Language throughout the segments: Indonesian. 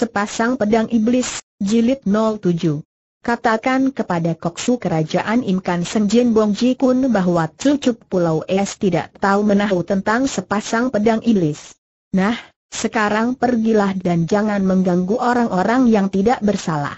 Sepasang Pedang Iblis, Jilid 07. Katakan kepada Koksu Kerajaan Imkan Senjin Bong Kun bahwa cucuk Pulau Es tidak tahu menahu tentang sepasang pedang iblis. Nah, sekarang pergilah dan jangan mengganggu orang-orang yang tidak bersalah.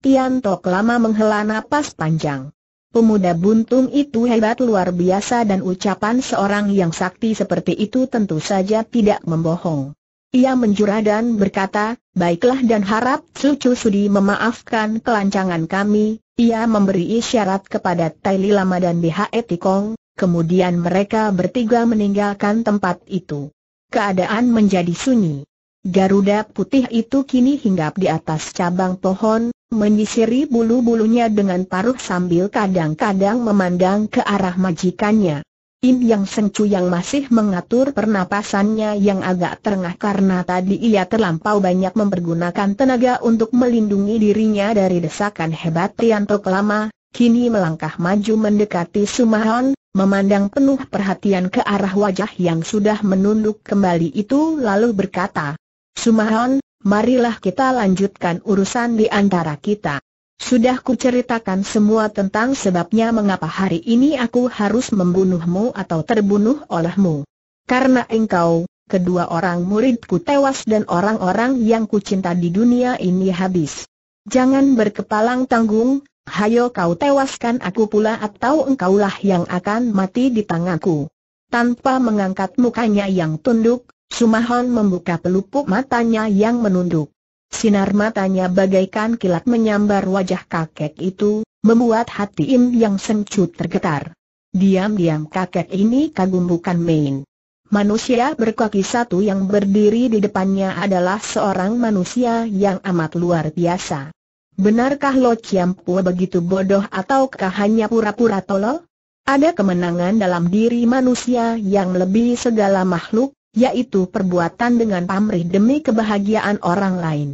Tian Tok lama menghela napas panjang. Pemuda buntung itu hebat luar biasa dan ucapan seorang yang sakti seperti itu tentu saja tidak membohong. Ia menjura dan berkata, baiklah dan harap cucu sudi memaafkan kelancangan kami. Ia memberi isyarat kepada Tai Li Lama dan Bhe Tikong, kemudian mereka bertiga meninggalkan tempat itu. Keadaan menjadi sunyi. Garuda putih itu kini hinggap di atas cabang pohon, menyisiri bulu-bulunya dengan paruh sambil kadang-kadang memandang ke arah majikannya. Im Yang Sencu yang masih mengatur pernapasannya yang agak terengah karena tadi ia terlampau banyak mempergunakan tenaga untuk melindungi dirinya dari desakan hebat Prianto lama, kini melangkah maju mendekati Sumahon, memandang penuh perhatian ke arah wajah yang sudah menunduk kembali itu lalu berkata, Sumahon, marilah kita lanjutkan urusan di antara kita. Sudah kuceritakan semua tentang sebabnya mengapa hari ini aku harus membunuhmu atau terbunuh olehmu. Karena engkau, kedua orang muridku tewas dan orang-orang yang kucinta di dunia ini habis. Jangan berkepalang tanggung, hayo kau tewaskan aku pula atau engkaulah yang akan mati di tanganku. Tanpa mengangkat mukanya yang tunduk, Sumahon membuka pelupuk matanya yang menunduk. Sinar matanya bagaikan kilat menyambar wajah kakek itu, membuat hati Im Yang Sengcut tergetar. Diam-diam kakek ini kagum bukan main. Manusia berkaki satu yang berdiri di depannya adalah seorang manusia yang amat luar biasa. Benarkah Lo Chiampua begitu bodoh ataukah hanya pura-pura tolol? Ada kemenangan dalam diri manusia yang lebih segala makhluk, yaitu perbuatan dengan pamrih demi kebahagiaan orang lain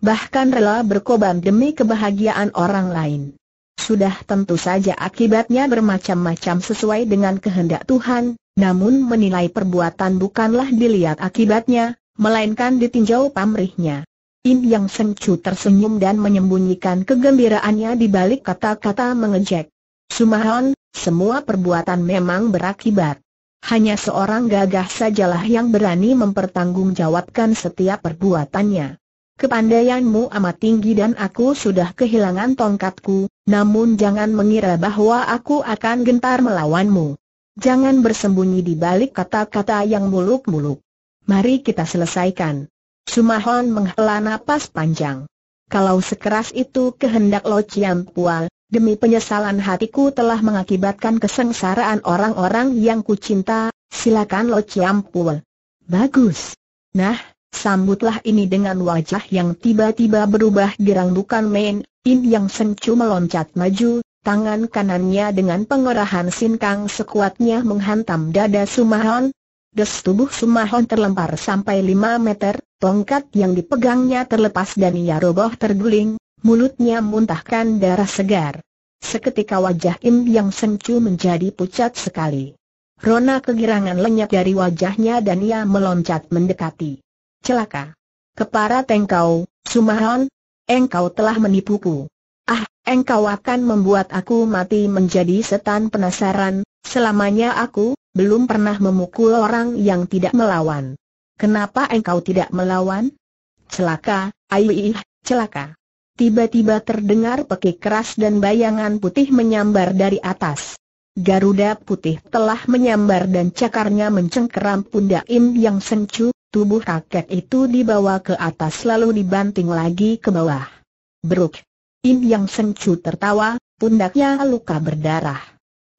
bahkan rela berkorban demi kebahagiaan orang lain. Sudah tentu saja akibatnya bermacam-macam sesuai dengan kehendak Tuhan, namun menilai perbuatan bukanlah dilihat akibatnya, melainkan ditinjau pamrihnya. In Yang Sengcu tersenyum dan menyembunyikan kegembiraannya di balik kata-kata mengejek. Sumahon, semua perbuatan memang berakibat. Hanya seorang gagah sajalah yang berani mempertanggungjawabkan setiap perbuatannya. Kepandaianmu amat tinggi dan aku sudah kehilangan tongkatku, namun jangan mengira bahwa aku akan gentar melawanmu. Jangan bersembunyi di balik kata-kata yang muluk-muluk. Mari kita selesaikan. Sumahon menghela napas panjang. Kalau sekeras itu kehendak Lo Chiam Pual, demi penyesalan hatiku telah mengakibatkan kesengsaraan orang-orang yang kucinta, silakan Lo Chiam Pual. Bagus. Nah, Sambutlah ini dengan wajah yang tiba-tiba berubah girang bukan main, In Yang Sencu meloncat maju, tangan kanannya dengan pengerahan sinkang sekuatnya menghantam dada Sumahon. Des tubuh Sumahon terlempar sampai lima meter, tongkat yang dipegangnya terlepas dan ia roboh terguling, mulutnya muntahkan darah segar. Seketika wajah Im Yang Sencu menjadi pucat sekali. Rona kegirangan lenyap dari wajahnya dan ia meloncat mendekati celaka. Kepara tengkau, Sumahon, engkau telah menipuku. Ah, engkau akan membuat aku mati menjadi setan penasaran, selamanya aku, belum pernah memukul orang yang tidak melawan. Kenapa engkau tidak melawan? Celaka, aiih, celaka. Tiba-tiba terdengar pekik keras dan bayangan putih menyambar dari atas. Garuda putih telah menyambar dan cakarnya mencengkeram pundak Im yang sencu, tubuh kakek itu dibawa ke atas lalu dibanting lagi ke bawah. Bruk! Im yang sencu tertawa, pundaknya luka berdarah.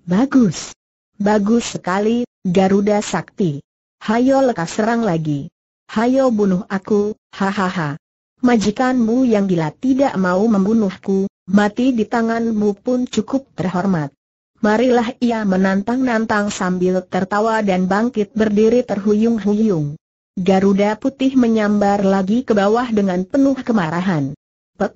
Bagus! Bagus sekali, Garuda Sakti. Hayo lekas serang lagi. Hayo bunuh aku, hahaha. Majikanmu yang gila tidak mau membunuhku, mati di tanganmu pun cukup terhormat. Marilah ia menantang-nantang sambil tertawa dan bangkit berdiri terhuyung-huyung. Garuda putih menyambar lagi ke bawah dengan penuh kemarahan. Pek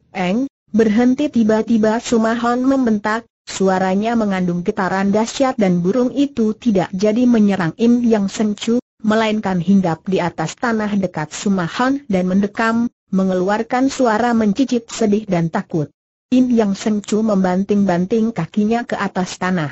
berhenti tiba-tiba Sumahon membentak, suaranya mengandung getaran dahsyat dan burung itu tidak jadi menyerang Im Yang Sencu, melainkan hinggap di atas tanah dekat Sumahon dan mendekam, mengeluarkan suara mencicit sedih dan takut. Im Yang Sengcu membanting-banting kakinya ke atas tanah.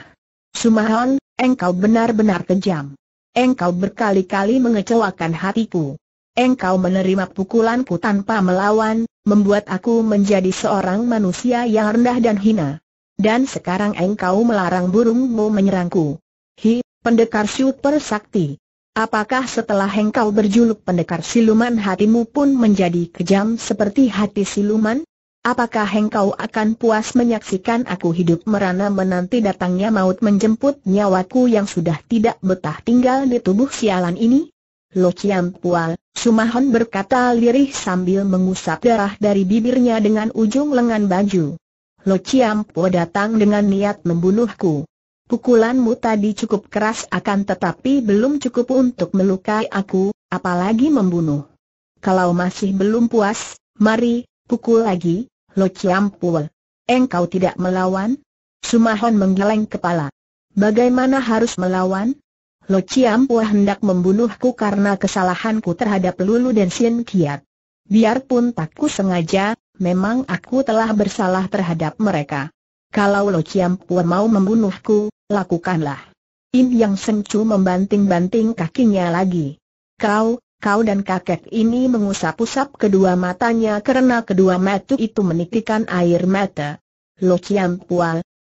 Sumahon, engkau benar-benar kejam. Engkau berkali-kali mengecewakan hatiku. Engkau menerima pukulanku tanpa melawan, membuat aku menjadi seorang manusia yang rendah dan hina. Dan sekarang engkau melarang burungmu menyerangku. Hi, pendekar super sakti. Apakah setelah engkau berjuluk pendekar siluman hatimu pun menjadi kejam seperti hati siluman? Apakah engkau akan puas menyaksikan aku hidup merana menanti datangnya maut menjemput nyawaku yang sudah tidak betah tinggal di tubuh sialan ini? Lo Chiam Pual, Sumahon berkata lirih sambil mengusap darah dari bibirnya dengan ujung lengan baju. Lo Chiam Pual datang dengan niat membunuhku. Pukulanmu tadi cukup keras akan tetapi belum cukup untuk melukai aku, apalagi membunuh. Kalau masih belum puas, mari, pukul lagi, Lo Ciampul. Engkau tidak melawan? Sumahon menggeleng kepala. Bagaimana harus melawan? Lo Ciampua hendak membunuhku karena kesalahanku terhadap Lulu dan Sien Kiat. Biarpun takku sengaja, memang aku telah bersalah terhadap mereka. Kalau Lo Ciampua mau membunuhku, lakukanlah. Im Yang Sengcu membanting-banting kakinya lagi. Kau, Kau dan kakek ini mengusap-usap kedua matanya karena kedua mata itu menitikan air mata. Lo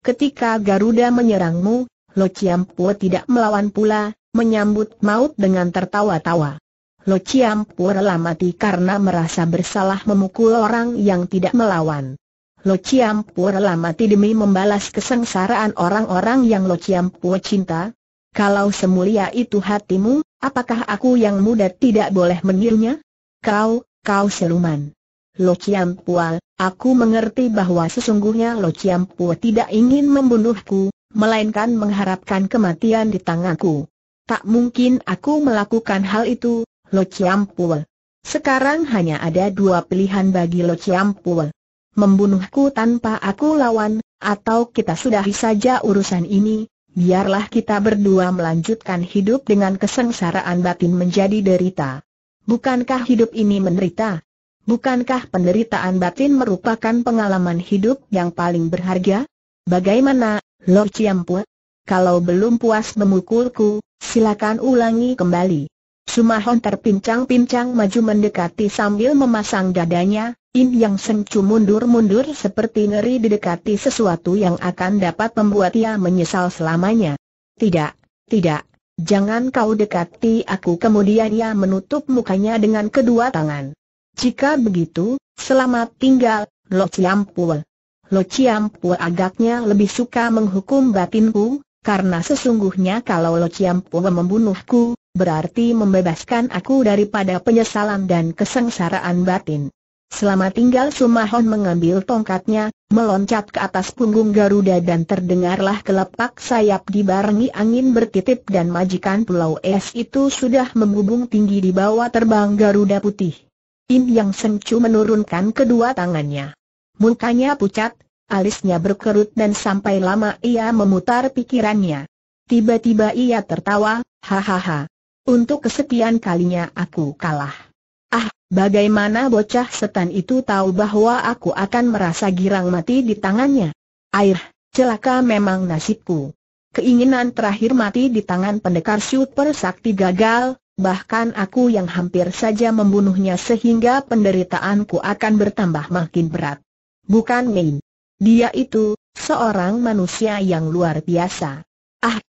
ketika Garuda menyerangmu, Lo tidak melawan pula, menyambut maut dengan tertawa-tawa. Lo Ciampu rela mati karena merasa bersalah memukul orang yang tidak melawan. Lo Ciampu rela mati demi membalas kesengsaraan orang-orang yang Lo cinta, kalau semulia itu hatimu, apakah aku yang muda tidak boleh menilnya? Kau, kau seluman. Lo Chiam Pual, aku mengerti bahwa sesungguhnya Lo Chiam Pual tidak ingin membunuhku, melainkan mengharapkan kematian di tanganku. Tak mungkin aku melakukan hal itu, Lo Chiam Pual. Sekarang hanya ada dua pilihan bagi Lo Chiam Pual. Membunuhku tanpa aku lawan, atau kita sudahi saja urusan ini, biarlah kita berdua melanjutkan hidup dengan kesengsaraan batin menjadi derita. Bukankah hidup ini menderita? Bukankah penderitaan batin merupakan pengalaman hidup yang paling berharga? Bagaimana, Lord Ciampu? Kalau belum puas memukulku, silakan ulangi kembali. Sumahon terpincang-pincang maju mendekati sambil memasang dadanya, In Yang Sengcu mundur-mundur seperti ngeri didekati sesuatu yang akan dapat membuat ia menyesal selamanya. Tidak, tidak, jangan kau dekati aku kemudian ia menutup mukanya dengan kedua tangan. Jika begitu, selamat tinggal, Lo Ciampul. Lo Ciampul agaknya lebih suka menghukum batinku, karena sesungguhnya kalau Lo Ciampul membunuhku, berarti membebaskan aku daripada penyesalan dan kesengsaraan batin. Selama tinggal Sumahon mengambil tongkatnya, meloncat ke atas punggung Garuda dan terdengarlah kelepak sayap dibarengi angin bertitip dan majikan pulau es itu sudah membubung tinggi di bawah terbang Garuda putih. In Yang Sengcu menurunkan kedua tangannya. Mukanya pucat, alisnya berkerut dan sampai lama ia memutar pikirannya. Tiba-tiba ia tertawa, hahaha. Untuk kesekian kalinya aku kalah. Ah, bagaimana bocah setan itu tahu bahwa aku akan merasa girang mati di tangannya? Air, celaka memang nasibku. Keinginan terakhir mati di tangan pendekar super sakti gagal, bahkan aku yang hampir saja membunuhnya sehingga penderitaanku akan bertambah makin berat. Bukan main. Dia itu, seorang manusia yang luar biasa.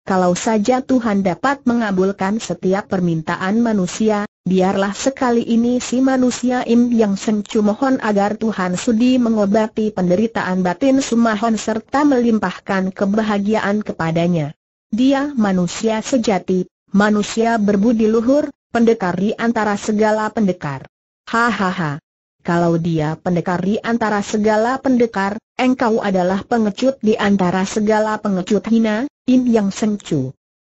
Kalau saja Tuhan dapat mengabulkan setiap permintaan manusia, biarlah sekali ini si manusia Im yang sencu mohon agar Tuhan sudi mengobati penderitaan batin Sumahon serta melimpahkan kebahagiaan kepadanya. Dia manusia sejati, manusia berbudi luhur, pendekar di antara segala pendekar. Hahaha kalau dia pendekar di antara segala pendekar, engkau adalah pengecut di antara segala pengecut hina, Im Yang Sencu.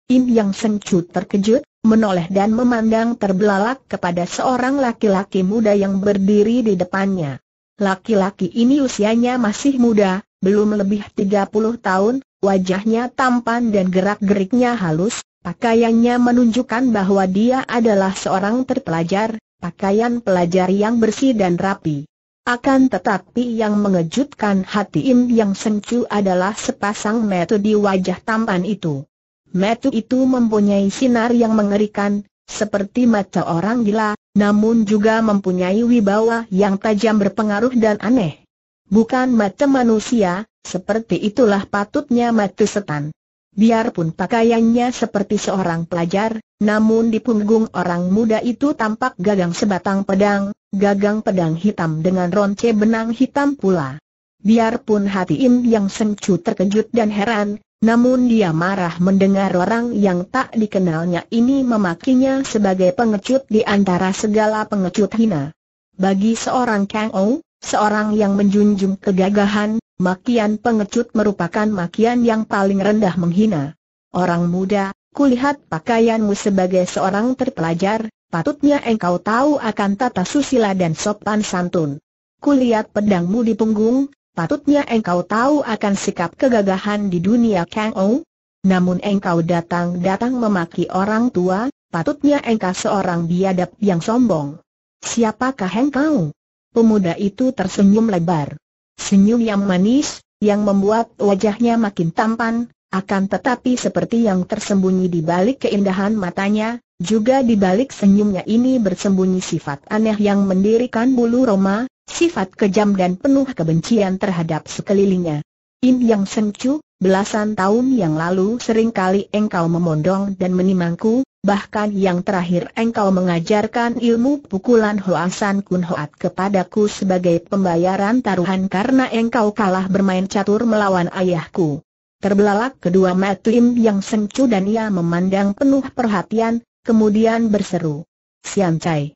Im Yang Sencu terkejut, menoleh dan memandang terbelalak kepada seorang laki-laki muda yang berdiri di depannya. Laki-laki ini usianya masih muda, belum lebih 30 tahun, wajahnya tampan dan gerak-geriknya halus, pakaiannya menunjukkan bahwa dia adalah seorang terpelajar, pakaian pelajar yang bersih dan rapi. Akan tetapi yang mengejutkan hati Im Yang Sencu adalah sepasang metu di wajah tampan itu. Metu itu mempunyai sinar yang mengerikan, seperti mata orang gila, namun juga mempunyai wibawa yang tajam berpengaruh dan aneh. Bukan mata manusia, seperti itulah patutnya mata setan. Biarpun pakaiannya seperti seorang pelajar, namun di punggung orang muda itu tampak gagang sebatang pedang, gagang pedang hitam dengan ronce benang hitam pula. Biarpun hati Im Yang Sencu terkejut dan heran, namun dia marah mendengar orang yang tak dikenalnya ini memakinya sebagai pengecut di antara segala pengecut hina. Bagi seorang Kang Ou, seorang yang menjunjung kegagahan, Makian pengecut merupakan makian yang paling rendah menghina. Orang muda, kulihat pakaianmu sebagai seorang terpelajar, patutnya engkau tahu akan tata susila dan sopan santun. Kulihat pedangmu di punggung, patutnya engkau tahu akan sikap kegagahan di dunia Kang Ou. Namun engkau datang-datang memaki orang tua, patutnya engkau seorang biadab yang sombong. Siapakah engkau? Pemuda itu tersenyum lebar. Senyum yang manis, yang membuat wajahnya makin tampan, akan tetapi seperti yang tersembunyi di balik keindahan matanya, juga di balik senyumnya ini bersembunyi sifat aneh yang mendirikan bulu Roma, sifat kejam dan penuh kebencian terhadap sekelilingnya. In Yang Sengcu, belasan tahun yang lalu seringkali engkau memondong dan menimangku, bahkan yang terakhir engkau mengajarkan ilmu pukulan Hoasan Kun Hoat kepadaku sebagai pembayaran taruhan karena engkau kalah bermain catur melawan ayahku. Terbelalak kedua Matim yang sengcu dan ia memandang penuh perhatian, kemudian berseru. Sian Chai.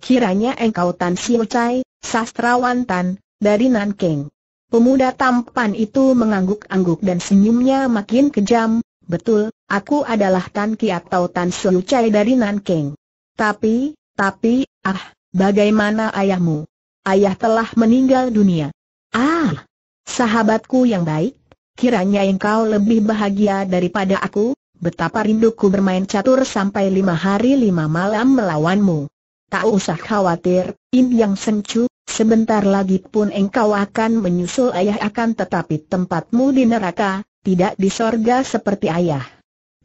Kiranya engkau Tan Siu Chai, sastrawan Tan, dari Nanking. Pemuda tampan itu mengangguk-angguk dan senyumnya makin kejam, Betul, aku adalah Tan Ki atau Tan Shu Chai dari Nankeng. Tapi, tapi, ah, bagaimana ayahmu? Ayah telah meninggal dunia. Ah, sahabatku yang baik, kiranya engkau lebih bahagia daripada aku, betapa rinduku bermain catur sampai lima hari lima malam melawanmu. Tak usah khawatir, In Yang Sencu, sebentar lagi pun engkau akan menyusul ayah akan tetapi tempatmu di neraka, tidak di sorga seperti ayah.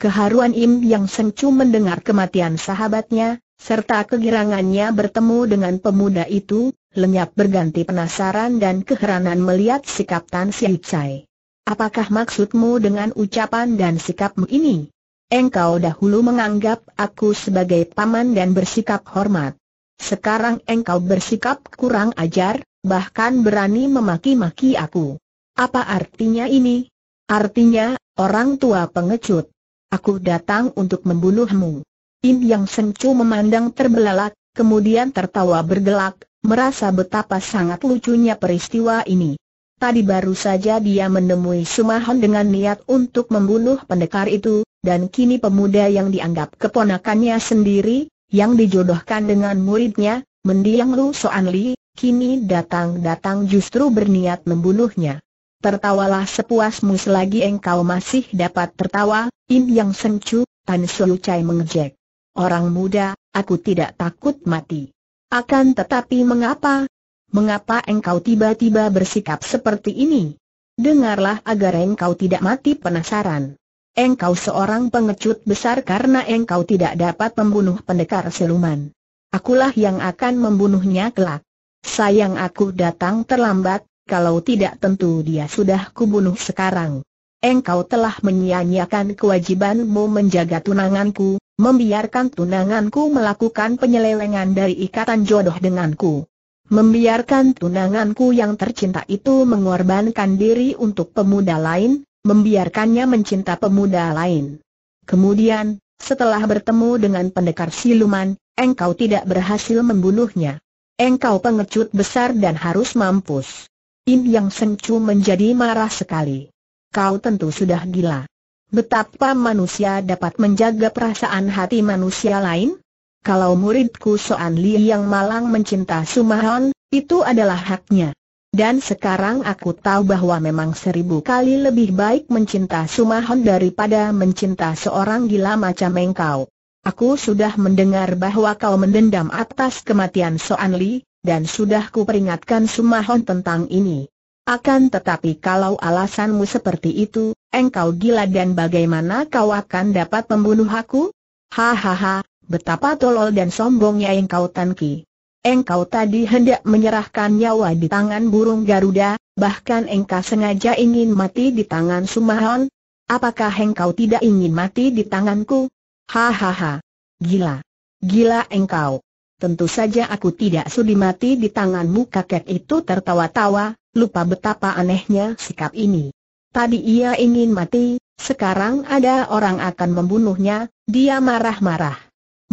Keharuan Im Yang Sengcu mendengar kematian sahabatnya, serta kegirangannya bertemu dengan pemuda itu, lenyap berganti penasaran dan keheranan melihat sikap Tan Siu Chai. Apakah maksudmu dengan ucapan dan sikapmu ini? Engkau dahulu menganggap aku sebagai paman dan bersikap hormat. Sekarang engkau bersikap kurang ajar, bahkan berani memaki-maki aku. Apa artinya ini? Artinya, orang tua pengecut. Aku datang untuk membunuhmu. Im Yang Sengcu memandang terbelalak, kemudian tertawa bergelak, merasa betapa sangat lucunya peristiwa ini. Tadi baru saja dia menemui Sumahon dengan niat untuk membunuh pendekar itu, dan kini pemuda yang dianggap keponakannya sendiri, yang dijodohkan dengan muridnya, mendiang Lu Soan Li, kini datang-datang justru berniat membunuhnya. Tertawalah sepuasmu selagi engkau masih dapat tertawa, Im Yang Chu, Tan Su Chai mengejek. Orang muda, aku tidak takut mati. Akan tetapi mengapa? Mengapa engkau tiba-tiba bersikap seperti ini? Dengarlah agar engkau tidak mati penasaran. Engkau seorang pengecut besar karena engkau tidak dapat membunuh pendekar siluman. Akulah yang akan membunuhnya kelak. Sayang aku datang terlambat, kalau tidak tentu dia sudah kubunuh sekarang. Engkau telah menyia-nyiakan kewajibanmu menjaga tunanganku, membiarkan tunanganku melakukan penyelewengan dari ikatan jodoh denganku. Membiarkan tunanganku yang tercinta itu mengorbankan diri untuk pemuda lain, membiarkannya mencinta pemuda lain. Kemudian, setelah bertemu dengan pendekar siluman, engkau tidak berhasil membunuhnya. Engkau pengecut besar dan harus mampus. Im Yang Sencu menjadi marah sekali. Kau tentu sudah gila. Betapa manusia dapat menjaga perasaan hati manusia lain? Kalau muridku Soan Li yang malang mencinta Sumahon, itu adalah haknya. Dan sekarang aku tahu bahwa memang seribu kali lebih baik mencinta Sumahon daripada mencinta seorang gila macam engkau. Aku sudah mendengar bahwa kau mendendam atas kematian Soan Li, dan sudah kuperingatkan Sumahon tentang ini. Akan tetapi kalau alasanmu seperti itu, engkau gila dan bagaimana kau akan dapat membunuh aku? Hahaha, betapa tolol dan sombongnya engkau Tanki. Engkau tadi hendak menyerahkan nyawa di tangan burung Garuda, bahkan engkau sengaja ingin mati di tangan Sumahon. Apakah engkau tidak ingin mati di tanganku? Hahaha. Gila. Gila engkau. Tentu saja aku tidak sudi mati di tanganmu kakek itu tertawa-tawa, lupa betapa anehnya sikap ini. Tadi ia ingin mati, sekarang ada orang akan membunuhnya, dia marah-marah.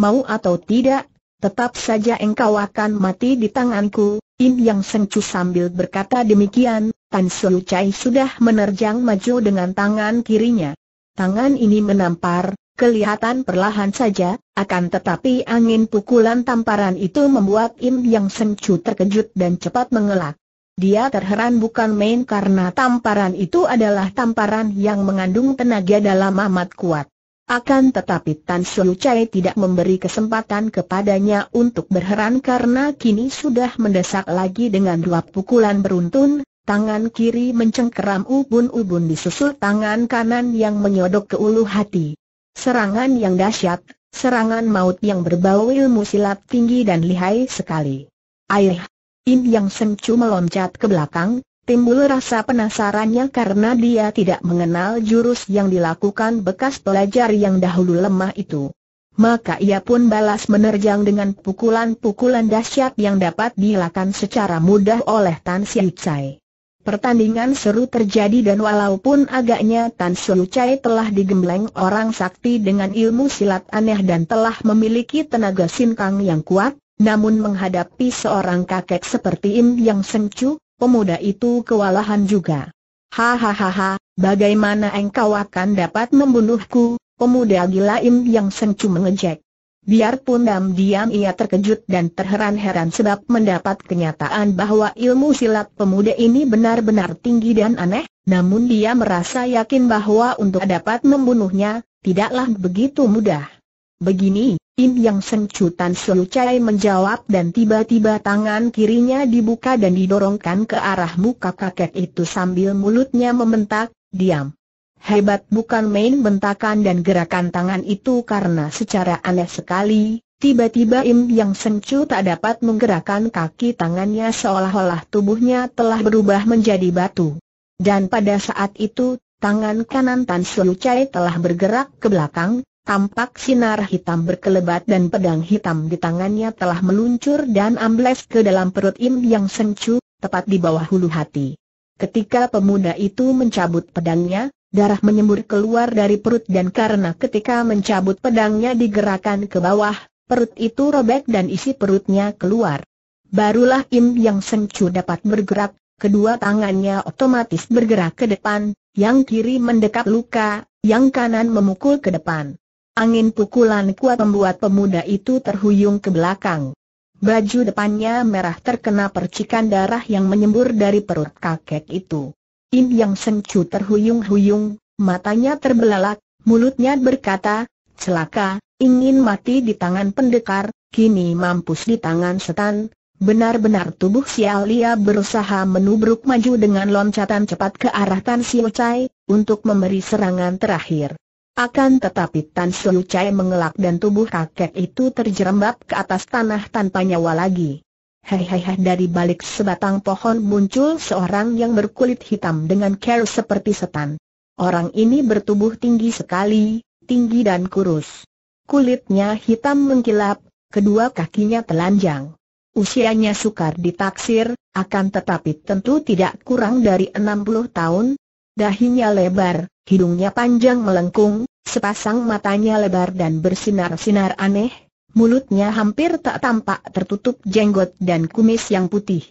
Mau atau tidak, tetap saja engkau akan mati di tanganku, Im Yang Sengcu sambil berkata demikian, Tan Sulu Chai sudah menerjang maju dengan tangan kirinya. Tangan ini menampar, Kelihatan perlahan saja, akan tetapi angin pukulan tamparan itu membuat Im Yang Sencu terkejut dan cepat mengelak. Dia terheran bukan main karena tamparan itu adalah tamparan yang mengandung tenaga dalam amat kuat. Akan tetapi Tan Sulu Chai tidak memberi kesempatan kepadanya untuk berheran karena kini sudah mendesak lagi dengan dua pukulan beruntun, tangan kiri mencengkeram ubun-ubun disusul tangan kanan yang menyodok ke ulu hati. Serangan yang dahsyat, serangan maut yang berbau ilmu silat tinggi dan lihai sekali. Ayah, Im Yang Semcu meloncat ke belakang, timbul rasa penasarannya karena dia tidak mengenal jurus yang dilakukan bekas pelajar yang dahulu lemah itu. Maka ia pun balas menerjang dengan pukulan-pukulan dahsyat yang dapat dilakukan secara mudah oleh Tan Siu Chai. Pertandingan seru terjadi dan walaupun agaknya Tan Sun Chai telah digembleng orang sakti dengan ilmu silat aneh dan telah memiliki tenaga sinkang yang kuat, namun menghadapi seorang kakek seperti Im Yang Sengcu, pemuda itu kewalahan juga. Hahaha, bagaimana engkau akan dapat membunuhku, pemuda gila Im Yang Sengcu mengejek. Biarpun diam-diam ia terkejut dan terheran-heran sebab mendapat kenyataan bahwa ilmu silat pemuda ini benar-benar tinggi dan aneh, namun dia merasa yakin bahwa untuk dapat membunuhnya, tidaklah begitu mudah. Begini, Im Yang Seng Tan Sulu Chai menjawab dan tiba-tiba tangan kirinya dibuka dan didorongkan ke arah muka kakek itu sambil mulutnya membentak, diam. Hebat bukan main bentakan dan gerakan tangan itu karena secara aneh sekali, tiba-tiba Im Yang Sencu tak dapat menggerakkan kaki tangannya seolah-olah tubuhnya telah berubah menjadi batu. Dan pada saat itu, tangan kanan Tan Su Chai telah bergerak ke belakang, Tampak sinar hitam berkelebat dan pedang hitam di tangannya telah meluncur dan ambles ke dalam perut Im Yang Sencu, tepat di bawah hulu hati. Ketika pemuda itu mencabut pedangnya, Darah menyembur keluar dari perut dan karena ketika mencabut pedangnya digerakkan ke bawah, perut itu robek dan isi perutnya keluar. Barulah Im Yang Sengcu dapat bergerak, kedua tangannya otomatis bergerak ke depan, yang kiri mendekat luka, yang kanan memukul ke depan. Angin pukulan kuat membuat pemuda itu terhuyung ke belakang. Baju depannya merah terkena percikan darah yang menyembur dari perut kakek itu. Im Yang sengcu terhuyung-huyung, matanya terbelalak, mulutnya berkata, celaka, ingin mati di tangan pendekar, kini mampus di tangan setan. Benar-benar tubuh Xiao Lia berusaha menubruk maju dengan loncatan cepat ke arah Tan Siu Chai, untuk memberi serangan terakhir. Akan tetapi Tan Siu Chai mengelak dan tubuh kakek itu terjerembab ke atas tanah tanpa nyawa lagi. Hei, hei, hei! dari balik sebatang pohon muncul seorang yang berkulit hitam dengan care seperti setan. Orang ini bertubuh tinggi sekali, tinggi dan kurus. Kulitnya hitam mengkilap, kedua kakinya telanjang. Usianya sukar ditaksir, akan tetapi tentu tidak kurang dari 60 tahun. Dahinya lebar, hidungnya panjang melengkung, sepasang matanya lebar dan bersinar-sinar aneh, Mulutnya hampir tak tampak tertutup jenggot dan kumis yang putih.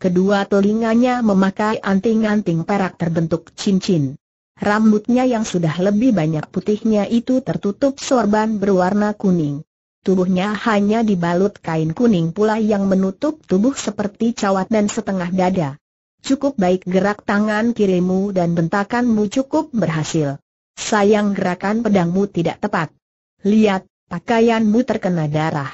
Kedua telinganya memakai anting-anting perak terbentuk cincin. Rambutnya yang sudah lebih banyak putihnya itu tertutup sorban berwarna kuning. Tubuhnya hanya dibalut kain kuning pula yang menutup tubuh seperti cawat dan setengah dada. Cukup baik gerak tangan kirimu dan bentakanmu cukup berhasil. Sayang gerakan pedangmu tidak tepat. Lihat, Pakaianmu terkena darah.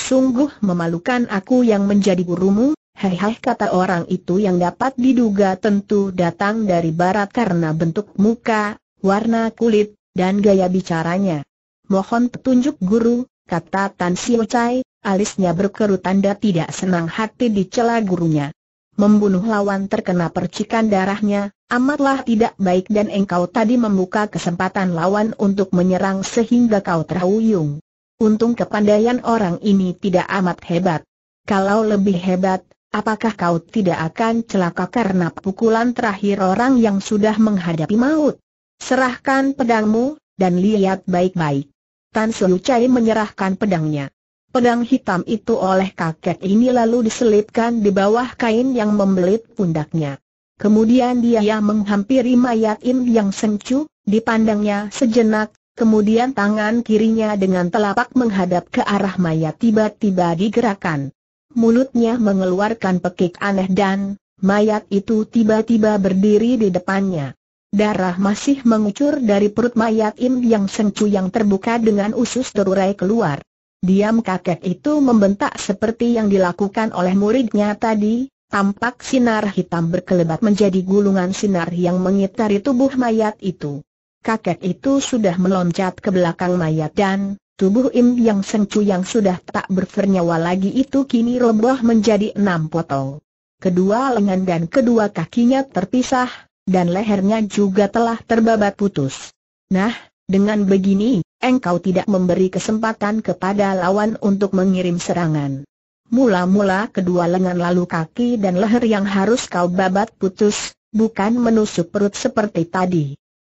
Sungguh memalukan aku yang menjadi gurumu, Hei hei, kata orang itu yang dapat diduga tentu datang dari barat karena bentuk muka, warna kulit, dan gaya bicaranya. Mohon petunjuk guru, kata Tan Siu Chai, alisnya berkerut tanda tidak senang hati dicela gurunya. Membunuh lawan terkena percikan darahnya, amatlah tidak baik dan engkau tadi membuka kesempatan lawan untuk menyerang sehingga kau terhuyung. Untung kepandaian orang ini tidak amat hebat. Kalau lebih hebat, apakah kau tidak akan celaka karena pukulan terakhir orang yang sudah menghadapi maut? Serahkan pedangmu, dan lihat baik-baik. Tan Siu Chai menyerahkan pedangnya. Pedang hitam itu oleh kakek ini lalu diselipkan di bawah kain yang membelit pundaknya. Kemudian dia menghampiri mayat Im Yang Sencu, dipandangnya sejenak, kemudian tangan kirinya dengan telapak menghadap ke arah mayat tiba-tiba digerakkan. Mulutnya mengeluarkan pekik aneh dan mayat itu tiba-tiba berdiri di depannya. Darah masih mengucur dari perut mayat Im Yang Sencu yang terbuka dengan usus terurai keluar. Diam kakek itu membentak seperti yang dilakukan oleh muridnya tadi, tampak sinar hitam berkelebat menjadi gulungan sinar yang mengitari tubuh mayat itu. Kakek itu sudah meloncat ke belakang mayat dan, tubuh Im Yang Sengcu yang sudah tak bernyawa lagi itu kini roboh menjadi enam potong. Kedua lengan dan kedua kakinya terpisah, dan lehernya juga telah terbabat putus. Nah, dengan begini, engkau tidak memberi kesempatan kepada lawan untuk mengirim serangan. Mula-mula kedua lengan lalu kaki dan leher yang harus kau babat putus, bukan menusuk perut seperti tadi.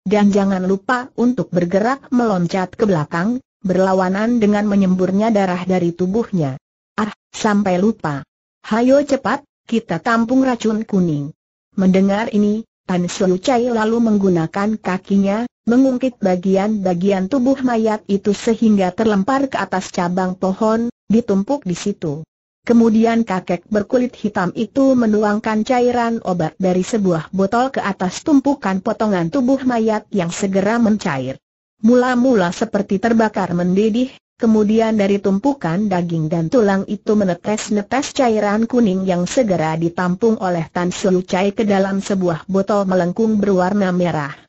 Dan jangan lupa untuk bergerak meloncat ke belakang, berlawanan dengan menyemburnya darah dari tubuhnya. Ah, sampai lupa. Hayo cepat, kita tampung racun kuning. Mendengar ini, Tan Siu Chai lalu menggunakan kakinya, mengungkit bagian-bagian tubuh mayat itu sehingga terlempar ke atas cabang pohon, ditumpuk di situ. Kemudian kakek berkulit hitam itu menuangkan cairan obat dari sebuah botol ke atas tumpukan potongan tubuh mayat yang segera mencair. Mula-mula seperti terbakar mendidih, kemudian dari tumpukan daging dan tulang itu menetes-netes cairan kuning yang segera ditampung oleh Tan Sulu Chai ke dalam sebuah botol melengkung berwarna merah.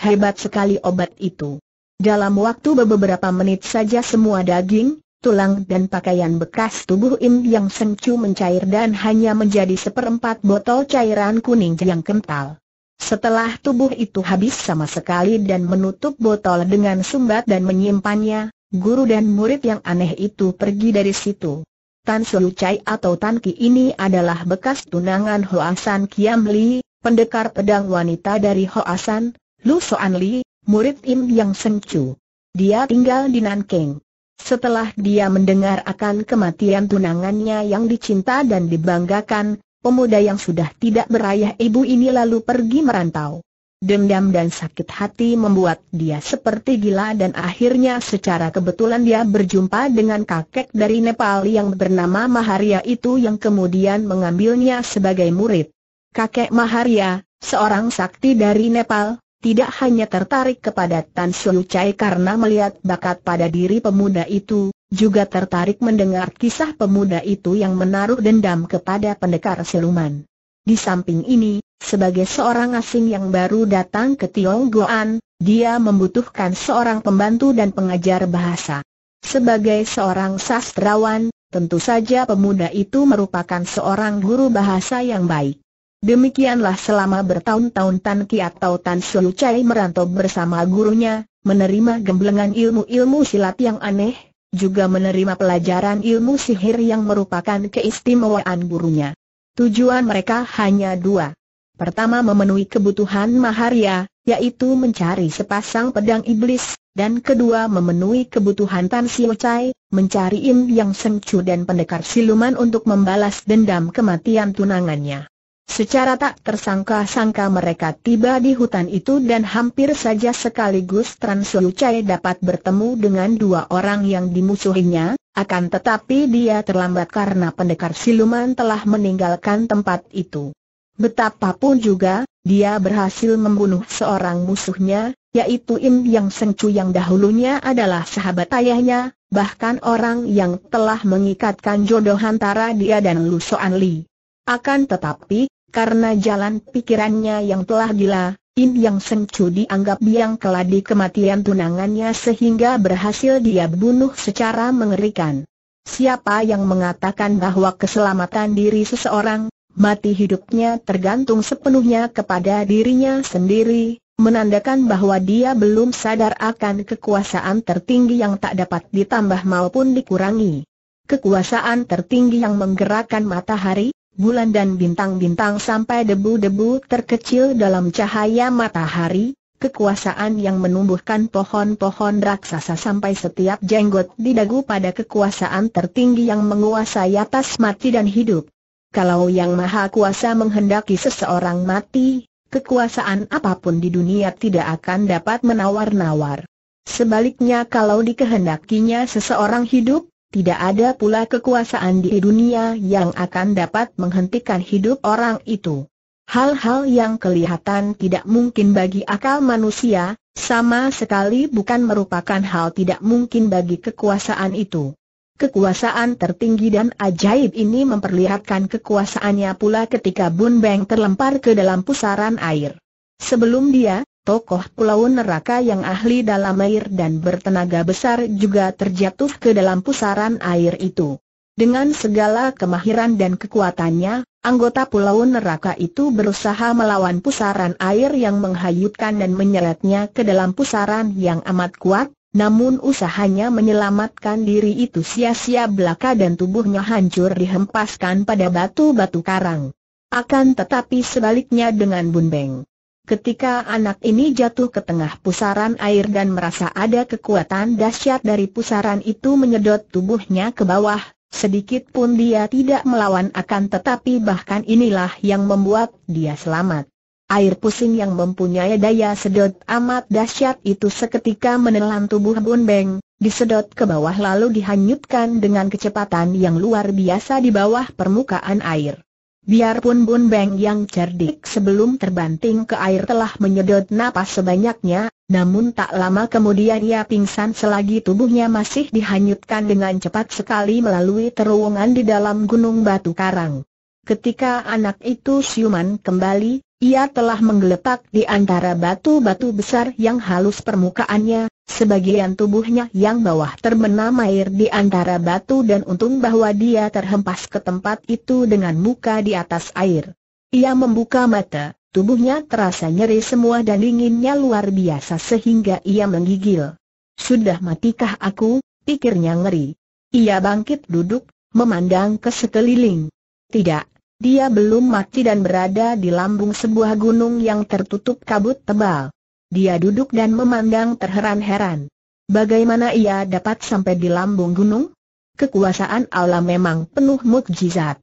Hebat sekali obat itu. Dalam waktu beberapa menit saja semua daging, tulang dan pakaian bekas tubuh Im Yang Sengcu mencair dan hanya menjadi seperempat botol cairan kuning yang kental. Setelah tubuh itu habis sama sekali dan menutup botol dengan sumbat dan menyimpannya, guru dan murid yang aneh itu pergi dari situ. Tan Su Chai atau Tan Ki ini adalah bekas tunangan Hoasan Kiam Li, pendekar pedang wanita dari Hoasan, Lu Soan Li, murid Im Yang Chu. Dia tinggal di Nankeng. Setelah dia mendengar akan kematian tunangannya yang dicinta dan dibanggakan, pemuda yang sudah tidak berayah ibu ini lalu pergi merantau. Dendam dan sakit hati membuat dia seperti gila dan akhirnya secara kebetulan dia berjumpa dengan kakek dari Nepal yang bernama Maharia itu yang kemudian mengambilnya sebagai murid. Kakek Maharia, seorang sakti dari Nepal, tidak hanya tertarik kepada Tan Shu Chai karena melihat bakat pada diri pemuda itu, juga tertarik mendengar kisah pemuda itu yang menaruh dendam kepada pendekar siluman. Di samping ini, sebagai seorang asing yang baru datang ke Goan, dia membutuhkan seorang pembantu dan pengajar bahasa. Sebagai seorang sastrawan, tentu saja pemuda itu merupakan seorang guru bahasa yang baik. Demikianlah selama bertahun-tahun Tan Ki atau Tan Sulu Chai merantau bersama gurunya, menerima gemblengan ilmu-ilmu silat yang aneh, juga menerima pelajaran ilmu sihir yang merupakan keistimewaan gurunya. Tujuan mereka hanya dua. Pertama memenuhi kebutuhan maharia, yaitu mencari sepasang pedang iblis, dan kedua memenuhi kebutuhan Tan Siu Chai, mencari Im Yang Sengcu dan pendekar siluman untuk membalas dendam kematian tunangannya. Secara tak tersangka-sangka mereka tiba di hutan itu dan hampir saja sekaligus Tran Siu dapat bertemu dengan dua orang yang dimusuhinya, akan tetapi dia terlambat karena pendekar siluman telah meninggalkan tempat itu. Betapapun juga, dia berhasil membunuh seorang musuhnya, yaitu Im Yang Sengcu yang dahulunya adalah sahabat ayahnya, bahkan orang yang telah mengikatkan jodoh antara dia dan Lu Soan Li. Akan tetapi, karena jalan pikirannya yang telah gila, In Yang Sencu dianggap biang keladi kematian tunangannya sehingga berhasil dia bunuh secara mengerikan. Siapa yang mengatakan bahwa keselamatan diri seseorang, mati hidupnya tergantung sepenuhnya kepada dirinya sendiri, menandakan bahwa dia belum sadar akan kekuasaan tertinggi yang tak dapat ditambah maupun dikurangi. Kekuasaan tertinggi yang menggerakkan matahari, bulan dan bintang-bintang sampai debu-debu terkecil dalam cahaya matahari, kekuasaan yang menumbuhkan pohon-pohon raksasa sampai setiap jenggot didagu pada kekuasaan tertinggi yang menguasai atas mati dan hidup. Kalau yang maha kuasa menghendaki seseorang mati, kekuasaan apapun di dunia tidak akan dapat menawar-nawar. Sebaliknya kalau dikehendakinya seseorang hidup, tidak ada pula kekuasaan di dunia yang akan dapat menghentikan hidup orang itu. Hal-hal yang kelihatan tidak mungkin bagi akal manusia, sama sekali bukan merupakan hal tidak mungkin bagi kekuasaan itu. Kekuasaan tertinggi dan ajaib ini memperlihatkan kekuasaannya pula ketika Bun Beng terlempar ke dalam pusaran air. Sebelum dia, tokoh pulau neraka yang ahli dalam air dan bertenaga besar juga terjatuh ke dalam pusaran air itu. Dengan segala kemahiran dan kekuatannya, anggota pulau neraka itu berusaha melawan pusaran air yang menghayutkan dan menyeretnya ke dalam pusaran yang amat kuat, namun usahanya menyelamatkan diri itu sia-sia belaka dan tubuhnya hancur dihempaskan pada batu-batu karang. Akan tetapi sebaliknya dengan Bun Beng. Ketika anak ini jatuh ke tengah pusaran air dan merasa ada kekuatan dahsyat dari pusaran itu menyedot tubuhnya ke bawah, sedikit pun dia tidak melawan akan tetapi bahkan inilah yang membuat dia selamat. Air pusing yang mempunyai daya sedot amat dahsyat itu seketika menelan tubuh Bun Beng, disedot ke bawah lalu dihanyutkan dengan kecepatan yang luar biasa di bawah permukaan air. Biarpun Bun Beng yang cerdik sebelum terbanting ke air telah menyedot napas sebanyaknya, namun tak lama kemudian ia pingsan selagi tubuhnya masih dihanyutkan dengan cepat sekali melalui terowongan di dalam gunung batu karang. Ketika anak itu siuman kembali, ia telah menggeletak di antara batu-batu besar yang halus permukaannya, Sebagian tubuhnya yang bawah terbenam air di antara batu dan untung bahwa dia terhempas ke tempat itu dengan muka di atas air. Ia membuka mata, tubuhnya terasa nyeri semua dan dinginnya luar biasa sehingga ia menggigil. Sudah matikah aku, pikirnya ngeri. Ia bangkit duduk, memandang ke sekeliling. Tidak, dia belum mati dan berada di lambung sebuah gunung yang tertutup kabut tebal. Dia duduk dan memandang terheran-heran. Bagaimana ia dapat sampai di lambung gunung? Kekuasaan Allah memang penuh mukjizat.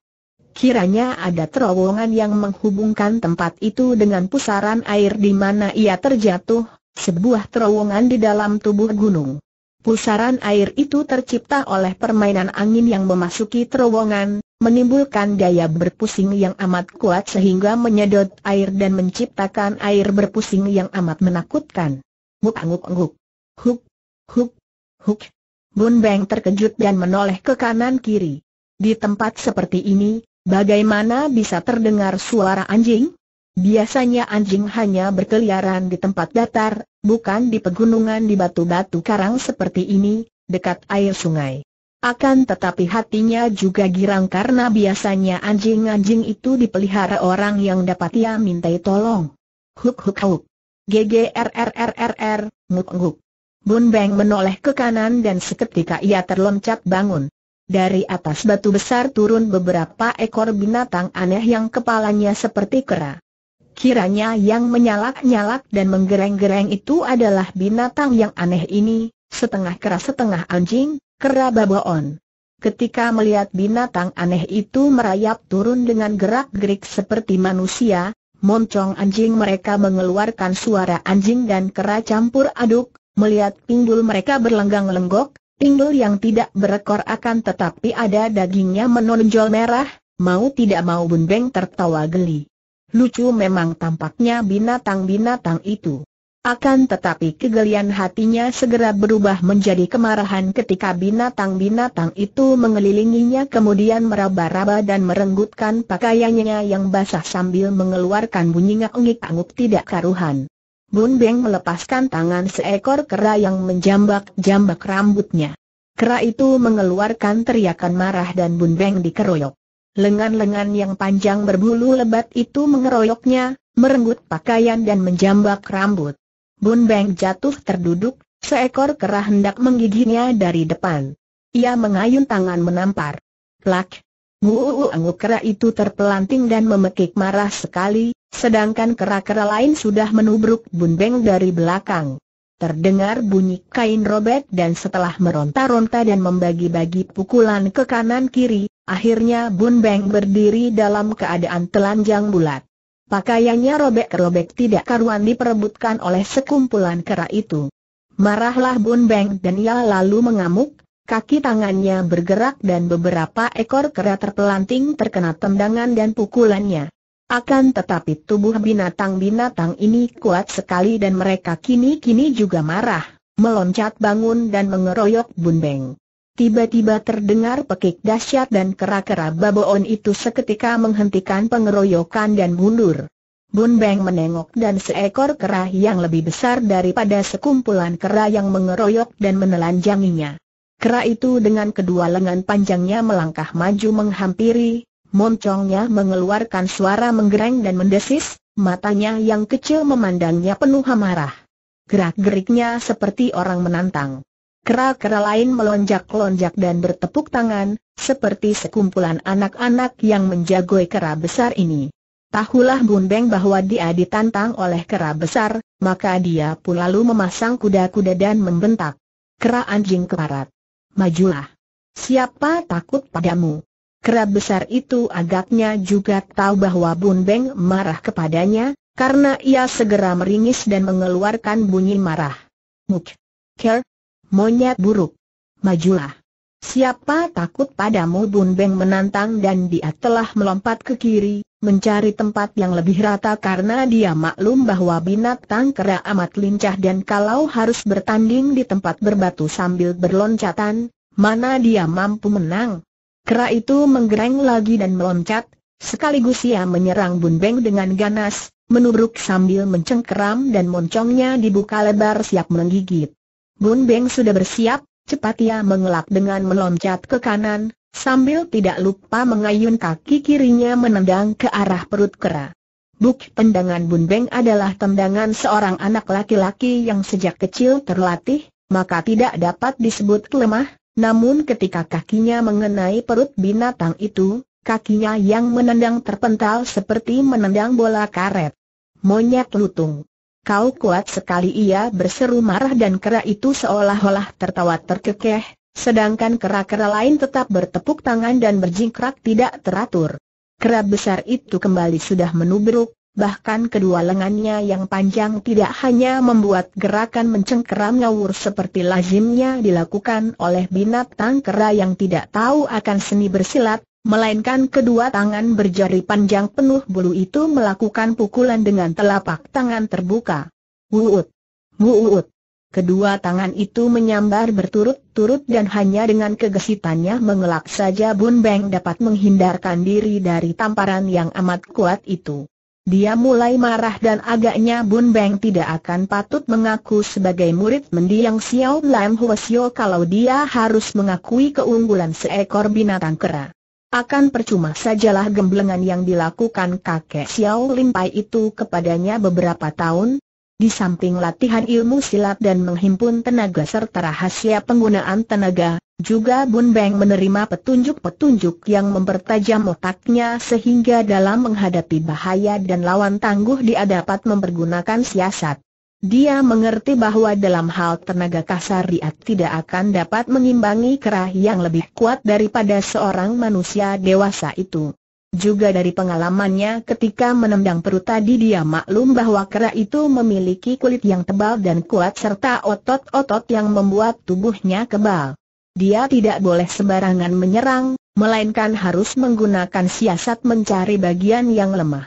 Kiranya ada terowongan yang menghubungkan tempat itu dengan pusaran air di mana ia terjatuh, sebuah terowongan di dalam tubuh gunung. Pusaran air itu tercipta oleh permainan angin yang memasuki terowongan, menimbulkan daya berpusing yang amat kuat sehingga menyedot air dan menciptakan air berpusing yang amat menakutkan. Nguk nguk nguk. Huk, huk, huk. Bun Beng terkejut dan menoleh ke kanan kiri. Di tempat seperti ini, bagaimana bisa terdengar suara anjing? Biasanya anjing hanya berkeliaran di tempat datar, bukan di pegunungan di batu-batu karang seperti ini, dekat air sungai. Akan tetapi hatinya juga girang karena biasanya anjing-anjing itu dipelihara orang yang dapat ia mintai tolong. Huk huk huk. GGRRRRR, nguk nguk. Bun Beng menoleh ke kanan dan seketika ia terlompat bangun. Dari atas batu besar turun beberapa ekor binatang aneh yang kepalanya seperti kera. Kiranya yang menyalak-nyalak dan menggereng-gereng itu adalah binatang yang aneh ini, setengah kera setengah anjing, Kerababoon. Ketika melihat binatang aneh itu merayap turun dengan gerak-gerik seperti manusia, moncong anjing mereka mengeluarkan suara anjing dan kera campur aduk, melihat pinggul mereka berlenggang-lenggok, pinggul yang tidak berekor akan tetapi ada dagingnya menonjol merah, mau tidak mau Bun Beng tertawa geli. Lucu memang tampaknya binatang-binatang itu. Akan tetapi kegelian hatinya segera berubah menjadi kemarahan ketika binatang-binatang itu mengelilinginya kemudian meraba-raba dan merenggutkan pakaiannya yang basah sambil mengeluarkan bunyi ngak-ngik tidak karuhan. Bun Beng melepaskan tangan seekor kera yang menjambak-jambak rambutnya. Kera itu mengeluarkan teriakan marah dan Bun Beng dikeroyok. Lengan-lengan yang panjang berbulu lebat itu mengeroyoknya, merenggut pakaian dan menjambak rambut. Bun Beng jatuh terduduk, seekor kera hendak menggigitnya dari depan. Ia mengayun tangan menampar. Plak! Nguu angu kera itu terpelanting dan memekik marah sekali, sedangkan kera-kera lain sudah menubruk Bun Beng dari belakang. Terdengar bunyi kain robek dan setelah meronta-ronta dan membagi-bagi pukulan ke kanan-kiri, akhirnya Bun Beng berdiri dalam keadaan telanjang bulat. Pakaiannya robek-robek tidak karuan diperebutkan oleh sekumpulan kera itu. Marahlah Bun Beng dan ia lalu mengamuk, kaki tangannya bergerak dan beberapa ekor kera terpelanting terkena tendangan dan pukulannya. Akan tetapi tubuh binatang-binatang ini kuat sekali dan mereka kini-kini juga marah, meloncat bangun dan mengeroyok Bun Beng. Tiba-tiba terdengar pekik dahsyat dan kera-kera baboon itu seketika menghentikan pengeroyokan dan mundur. Bun Beng menengok dan seekor kera yang lebih besar daripada sekumpulan kera yang mengeroyok dan menelanjanginya. Kera itu dengan kedua lengan panjangnya melangkah maju menghampiri, moncongnya mengeluarkan suara menggereng dan mendesis, matanya yang kecil memandangnya penuh amarah. Gerak-geriknya seperti orang menantang. Kera-kera lain melonjak-lonjak dan bertepuk tangan, seperti sekumpulan anak-anak yang menjagoi kera besar ini. Tahulah Bun Beng bahwa dia ditantang oleh kera besar, maka dia pun lalu memasang kuda-kuda dan membentak. Kera anjing keparat. Majulah. Siapa takut padamu? Kera besar itu agaknya juga tahu bahwa Bun Beng marah kepadanya, karena ia segera meringis dan mengeluarkan bunyi marah. Muk. Ker, Monyet buruk. Majulah. Siapa takut padamu Bun Beng menantang dan dia telah melompat ke kiri, mencari tempat yang lebih rata karena dia maklum bahwa binatang kera amat lincah dan kalau harus bertanding di tempat berbatu sambil berloncatan, mana dia mampu menang. Kera itu menggereng lagi dan meloncat, sekaligus ia menyerang Bun Beng dengan ganas, menubruk sambil mencengkeram dan moncongnya dibuka lebar siap menggigit. Bun Beng sudah bersiap, cepat ia mengelak dengan meloncat ke kanan, sambil tidak lupa mengayun kaki kirinya menendang ke arah perut kera. Buk tendangan Bun Beng adalah tendangan seorang anak laki-laki yang sejak kecil terlatih, maka tidak dapat disebut lemah, namun ketika kakinya mengenai perut binatang itu, kakinya yang menendang terpental seperti menendang bola karet. Monyet lutung. Kau kuat sekali ia berseru marah dan kera itu seolah-olah tertawa terkekeh, sedangkan kera-kera lain tetap bertepuk tangan dan berjingkrak tidak teratur. Kera besar itu kembali sudah menubruk, bahkan kedua lengannya yang panjang tidak hanya membuat gerakan mencengkeram ngawur seperti lazimnya dilakukan oleh binatang kera yang tidak tahu akan seni bersilat, melainkan kedua tangan berjari panjang penuh bulu itu melakukan pukulan dengan telapak tangan terbuka. Wuut! Wuut! Kedua tangan itu menyambar berturut-turut dan hanya dengan kegesitannya mengelak saja Bun Beng dapat menghindarkan diri dari tamparan yang amat kuat itu. Dia mulai marah dan agaknya Bun Beng tidak akan patut mengaku sebagai murid mendiang Xiao Lam Xiao kalau dia harus mengakui keunggulan seekor binatang kera. Akan percuma sajalah gemblengan yang dilakukan kakek Xiao Limpai itu kepadanya beberapa tahun, di samping latihan ilmu silat dan menghimpun tenaga serta rahasia penggunaan tenaga, juga Bun Beng menerima petunjuk-petunjuk yang mempertajam otaknya sehingga dalam menghadapi bahaya dan lawan tangguh dia dapat mempergunakan siasat. Dia mengerti bahwa dalam hal tenaga kasar dia tidak akan dapat mengimbangi kerah yang lebih kuat daripada seorang manusia dewasa itu. Juga dari pengalamannya ketika menendang perut tadi dia maklum bahwa kerah itu memiliki kulit yang tebal dan kuat serta otot-otot yang membuat tubuhnya kebal. Dia tidak boleh sembarangan menyerang, melainkan harus menggunakan siasat mencari bagian yang lemah.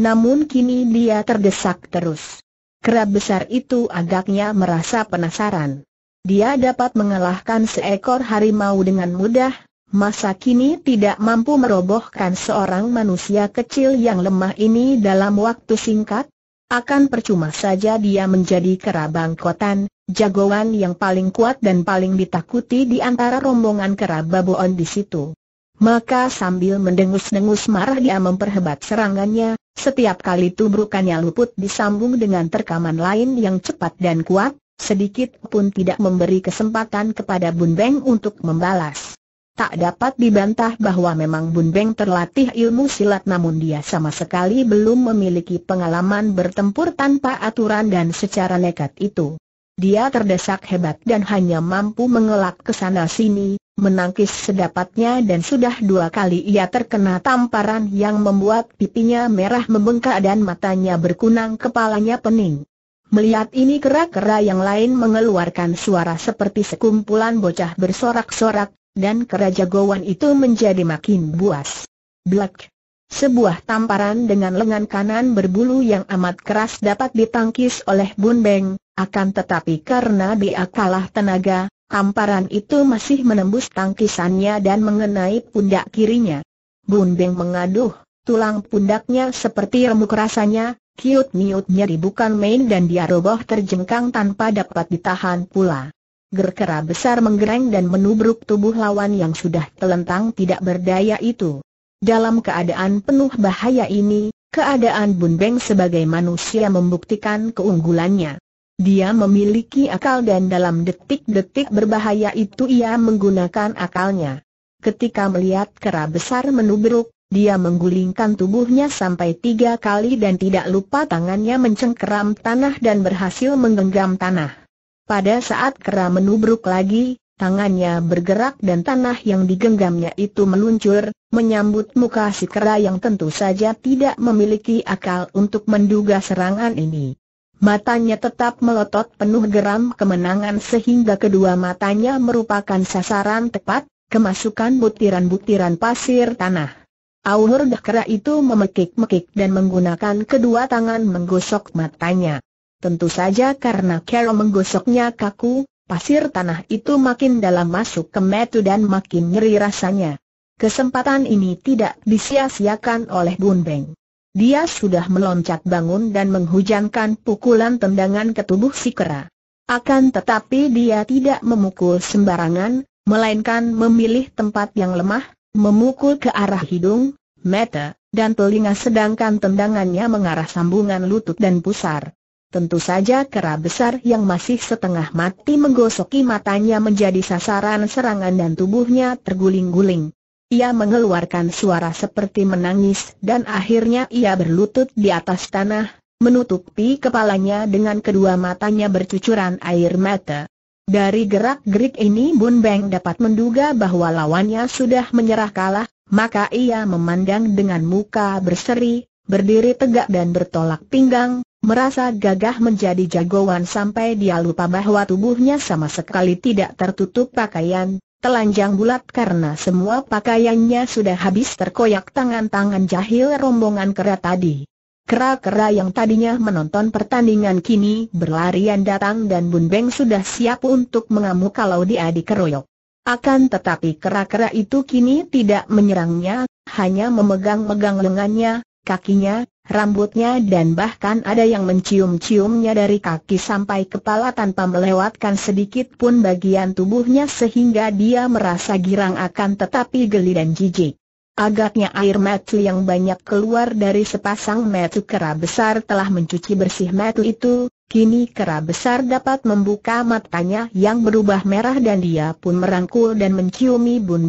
Namun kini dia terdesak terus. Kerap besar itu agaknya merasa penasaran. Dia dapat mengalahkan seekor harimau dengan mudah, masa kini tidak mampu merobohkan seorang manusia kecil yang lemah ini dalam waktu singkat? Akan percuma saja dia menjadi kera bangkotan, jagoan yang paling kuat dan paling ditakuti di antara rombongan kera baboon di situ. Maka sambil mendengus-dengus marah dia memperhebat serangannya, setiap kali tubrukannya luput disambung dengan terkaman lain yang cepat dan kuat, sedikit pun tidak memberi kesempatan kepada Bun Beng untuk membalas. Tak dapat dibantah bahwa memang Bun Beng terlatih ilmu silat namun dia sama sekali belum memiliki pengalaman bertempur tanpa aturan dan secara nekat itu. Dia terdesak hebat dan hanya mampu mengelak ke sana sini, menangkis sedapatnya dan sudah dua kali ia terkena tamparan yang membuat pipinya merah membengkak dan matanya berkunang kepalanya pening. Melihat ini kera-kera yang lain mengeluarkan suara seperti sekumpulan bocah bersorak-sorak, dan kera jagoan itu menjadi makin buas. Black. Sebuah tamparan dengan lengan kanan berbulu yang amat keras dapat ditangkis oleh Bun Beng, akan tetapi karena dia kalah tenaga, tamparan itu masih menembus tangkisannya dan mengenai pundak kirinya. Bun Beng mengaduh, tulang pundaknya seperti remuk rasanya, kiut miut nyeri bukan main dan dia roboh terjengkang tanpa dapat ditahan pula. Gerkera besar menggereng dan menubruk tubuh lawan yang sudah telentang tidak berdaya itu. Dalam keadaan penuh bahaya ini, keadaan Bun Beng sebagai manusia membuktikan keunggulannya. Dia memiliki akal dan dalam detik-detik berbahaya itu ia menggunakan akalnya. Ketika melihat kera besar menubruk, dia menggulingkan tubuhnya sampai tiga kali dan tidak lupa tangannya mencengkeram tanah dan berhasil menggenggam tanah. Pada saat kera menubruk lagi, tangannya bergerak dan tanah yang digenggamnya itu meluncur, menyambut muka si kera yang tentu saja tidak memiliki akal untuk menduga serangan ini. Matanya tetap melotot penuh geram kemenangan sehingga kedua matanya merupakan sasaran tepat, kemasukan butiran-butiran pasir tanah. Aulur Dakra itu memekik-mekik dan menggunakan kedua tangan menggosok matanya. Tentu saja karena Carol menggosoknya kaku, pasir tanah itu makin dalam masuk ke metu dan makin nyeri rasanya. Kesempatan ini tidak disia-siakan oleh Bun Beng. Dia sudah meloncat bangun dan menghujankan pukulan tendangan ke tubuh si kera. Akan tetapi dia tidak memukul sembarangan, melainkan memilih tempat yang lemah, memukul ke arah hidung, mata, dan telinga sedangkan tendangannya mengarah sambungan lutut dan pusar. Tentu saja kera besar yang masih setengah mati menggosoki matanya menjadi sasaran serangan dan tubuhnya terguling-guling. Ia mengeluarkan suara seperti menangis dan akhirnya ia berlutut di atas tanah, menutupi kepalanya dengan kedua matanya bercucuran air mata. Dari gerak-gerik ini Bun Beng dapat menduga bahwa lawannya sudah menyerah kalah, maka ia memandang dengan muka berseri, berdiri tegak dan bertolak pinggang, merasa gagah menjadi jagoan sampai dia lupa bahwa tubuhnya sama sekali tidak tertutup pakaian, telanjang bulat karena semua pakaiannya sudah habis terkoyak tangan-tangan jahil rombongan kera tadi. Kera-kera yang tadinya menonton pertandingan kini berlarian datang dan Bun Beng sudah siap untuk mengamuk kalau dia dikeroyok. Akan tetapi kera-kera itu kini tidak menyerangnya, hanya memegang-megang lengannya, kakinya, rambutnya dan bahkan ada yang mencium-ciumnya dari kaki sampai kepala tanpa melewatkan sedikit pun bagian tubuhnya sehingga dia merasa girang akan tetapi geli dan jijik. Agaknya air mata yang banyak keluar dari sepasang mata kera besar telah mencuci bersih mata itu, Kini kera besar dapat membuka matanya yang berubah merah dan dia pun merangkul dan menciumi Bun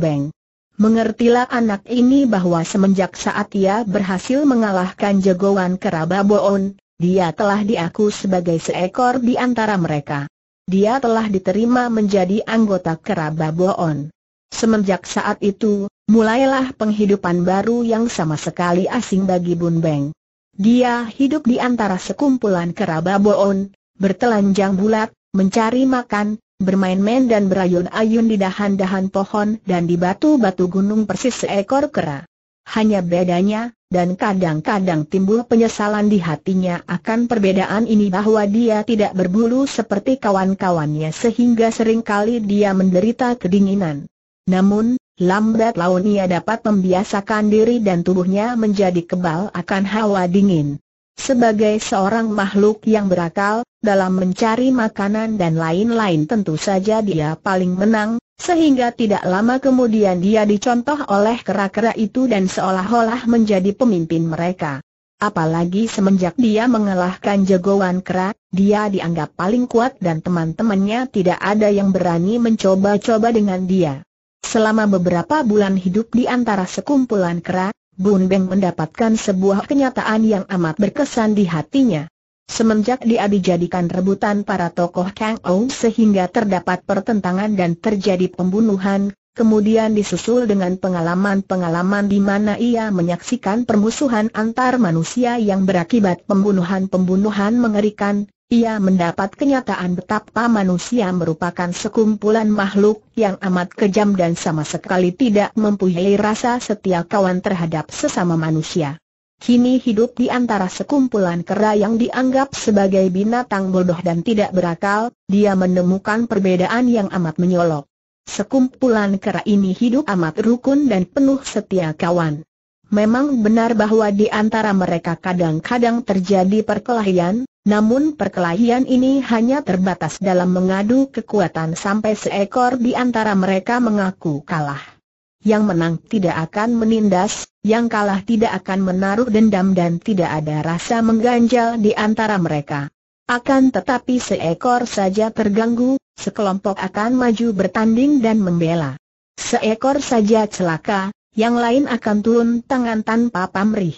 Mengertilah anak ini bahwa semenjak saat ia berhasil mengalahkan jagoan keraba Boon, dia telah diaku sebagai seekor di antara mereka. Dia telah diterima menjadi anggota keraba Boon. Semenjak saat itu, mulailah penghidupan baru yang sama sekali asing bagi Bun Beng. Dia hidup di antara sekumpulan keraba Boon, bertelanjang bulat, mencari makan, bermain-main dan berayun-ayun di dahan-dahan pohon dan di batu-batu gunung persis seekor kera. Hanya bedanya, dan kadang-kadang timbul penyesalan di hatinya akan perbedaan ini bahwa dia tidak berbulu seperti kawan-kawannya sehingga seringkali dia menderita kedinginan. Namun, lambat laun ia dapat membiasakan diri dan tubuhnya menjadi kebal akan hawa dingin. Sebagai seorang makhluk yang berakal, dalam mencari makanan dan lain-lain tentu saja dia paling menang, sehingga tidak lama kemudian dia dicontoh oleh kera-kera itu dan seolah-olah menjadi pemimpin mereka. Apalagi semenjak dia mengalahkan jagoan kera, dia dianggap paling kuat dan teman-temannya tidak ada yang berani mencoba-coba dengan dia. Selama beberapa bulan hidup di antara sekumpulan kera, Bun Beng mendapatkan sebuah kenyataan yang amat berkesan di hatinya. Semenjak dia dijadikan rebutan para tokoh Kang Ou sehingga terdapat pertentangan dan terjadi pembunuhan, kemudian disusul dengan pengalaman-pengalaman di mana ia menyaksikan permusuhan antar manusia yang berakibat pembunuhan-pembunuhan mengerikan, ia mendapat kenyataan betapa manusia merupakan sekumpulan makhluk yang amat kejam dan sama sekali tidak mempunyai rasa setia kawan terhadap sesama manusia. Kini hidup di antara sekumpulan kera yang dianggap sebagai binatang bodoh dan tidak berakal, dia menemukan perbedaan yang amat menyolok. Sekumpulan kera ini hidup amat rukun dan penuh setia kawan. Memang benar bahwa di antara mereka kadang-kadang terjadi perkelahian, namun perkelahian ini hanya terbatas dalam mengadu kekuatan sampai seekor di antara mereka mengaku kalah. Yang menang tidak akan menindas, yang kalah tidak akan menaruh dendam dan tidak ada rasa mengganjal di antara mereka. Akan tetapi seekor saja terganggu, sekelompok akan maju bertanding dan membela. Seekor saja celaka, yang lain akan turun tangan tanpa pamrih.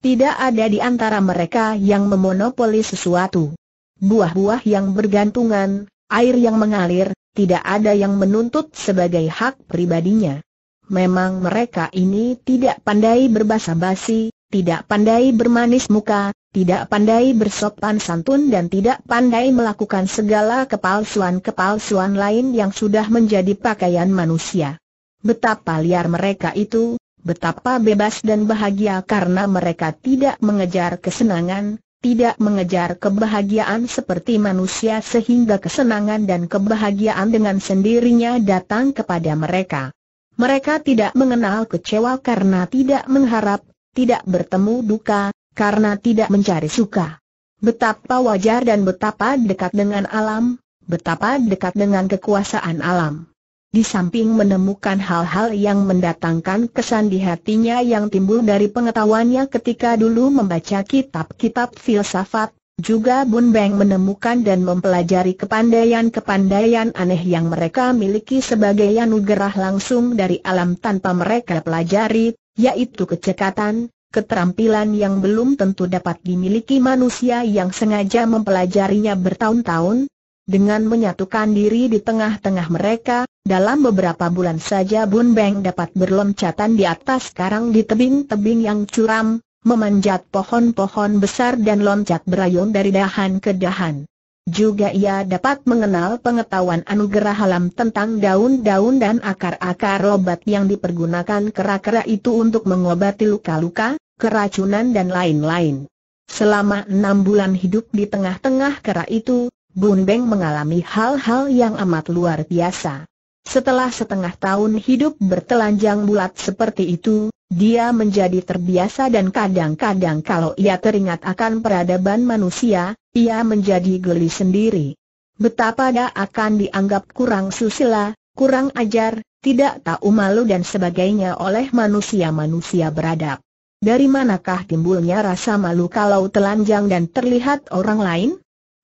Tidak ada di antara mereka yang memonopoli sesuatu. Buah-buah yang bergantungan, air yang mengalir, tidak ada yang menuntut sebagai hak pribadinya. Memang mereka ini tidak pandai berbahasa basi, tidak pandai bermanis muka, tidak pandai bersopan santun dan tidak pandai melakukan segala kepalsuan-kepalsuan lain yang sudah menjadi pakaian manusia. Betapa liar mereka itu, betapa bebas dan bahagia karena mereka tidak mengejar kesenangan, tidak mengejar kebahagiaan seperti manusia sehingga kesenangan dan kebahagiaan dengan sendirinya datang kepada mereka. Mereka tidak mengenal kecewa karena tidak mengharap, tidak bertemu duka, karena tidak mencari suka. Betapa wajar dan betapa dekat dengan alam, betapa dekat dengan kekuasaan alam. Di samping menemukan hal-hal yang mendatangkan kesan di hatinya yang timbul dari pengetahuannya ketika dulu membaca kitab-kitab filsafat, juga Bun Beng menemukan dan mempelajari kepandaian-kepandaian aneh yang mereka miliki sebagai anugerah langsung dari alam tanpa mereka pelajari, yaitu kecekatan, keterampilan yang belum tentu dapat dimiliki manusia yang sengaja mempelajarinya bertahun-tahun, dengan menyatukan diri di tengah-tengah mereka, dalam beberapa bulan saja Bun Beng dapat berloncatan di atas karang di tebing-tebing yang curam, memanjat pohon-pohon besar dan loncat berayun dari dahan ke dahan. Juga ia dapat mengenal pengetahuan anugerah alam tentang daun-daun dan akar-akar obat yang dipergunakan kera-kera itu untuk mengobati luka-luka, keracunan dan lain-lain. Selama enam bulan hidup di tengah-tengah kera itu, Bun Beng mengalami hal-hal yang amat luar biasa. Setelah setengah tahun hidup bertelanjang bulat seperti itu, dia menjadi terbiasa dan kadang-kadang kalau ia teringat akan peradaban manusia, ia menjadi geli sendiri. Betapa dia akan dianggap kurang susila, kurang ajar, tidak tahu malu dan sebagainya oleh manusia-manusia beradab. Dari manakah timbulnya rasa malu kalau telanjang dan terlihat orang lain?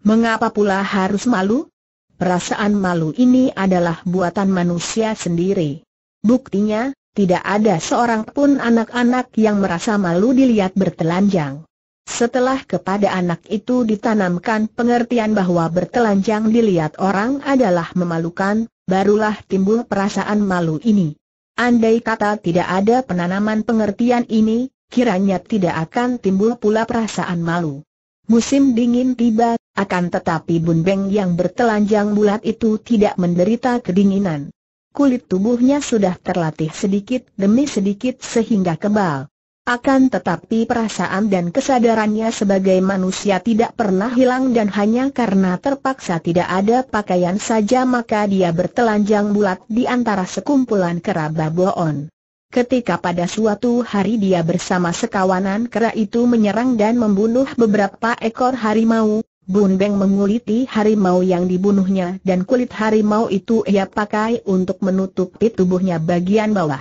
Mengapa pula harus malu? Perasaan malu ini adalah buatan manusia sendiri. Buktinya, tidak ada seorang pun anak-anak yang merasa malu dilihat bertelanjang. Setelah kepada anak itu ditanamkan pengertian bahwa bertelanjang dilihat orang adalah memalukan, barulah timbul perasaan malu ini. Andai kata tidak ada penanaman pengertian ini, kiranya tidak akan timbul pula perasaan malu. Musim dingin tiba, akan tetapi Bun Beng yang bertelanjang bulat itu tidak menderita kedinginan. Kulit tubuhnya sudah terlatih sedikit demi sedikit sehingga kebal. Akan tetapi perasaan dan kesadarannya sebagai manusia tidak pernah hilang dan hanya karena terpaksa tidak ada pakaian saja maka dia bertelanjang bulat di antara sekumpulan kera baboon. Ketika pada suatu hari dia bersama sekawanan kera itu menyerang dan membunuh beberapa ekor harimau, Bun Beng menguliti harimau yang dibunuhnya dan kulit harimau itu ia pakai untuk menutupi tubuhnya bagian bawah.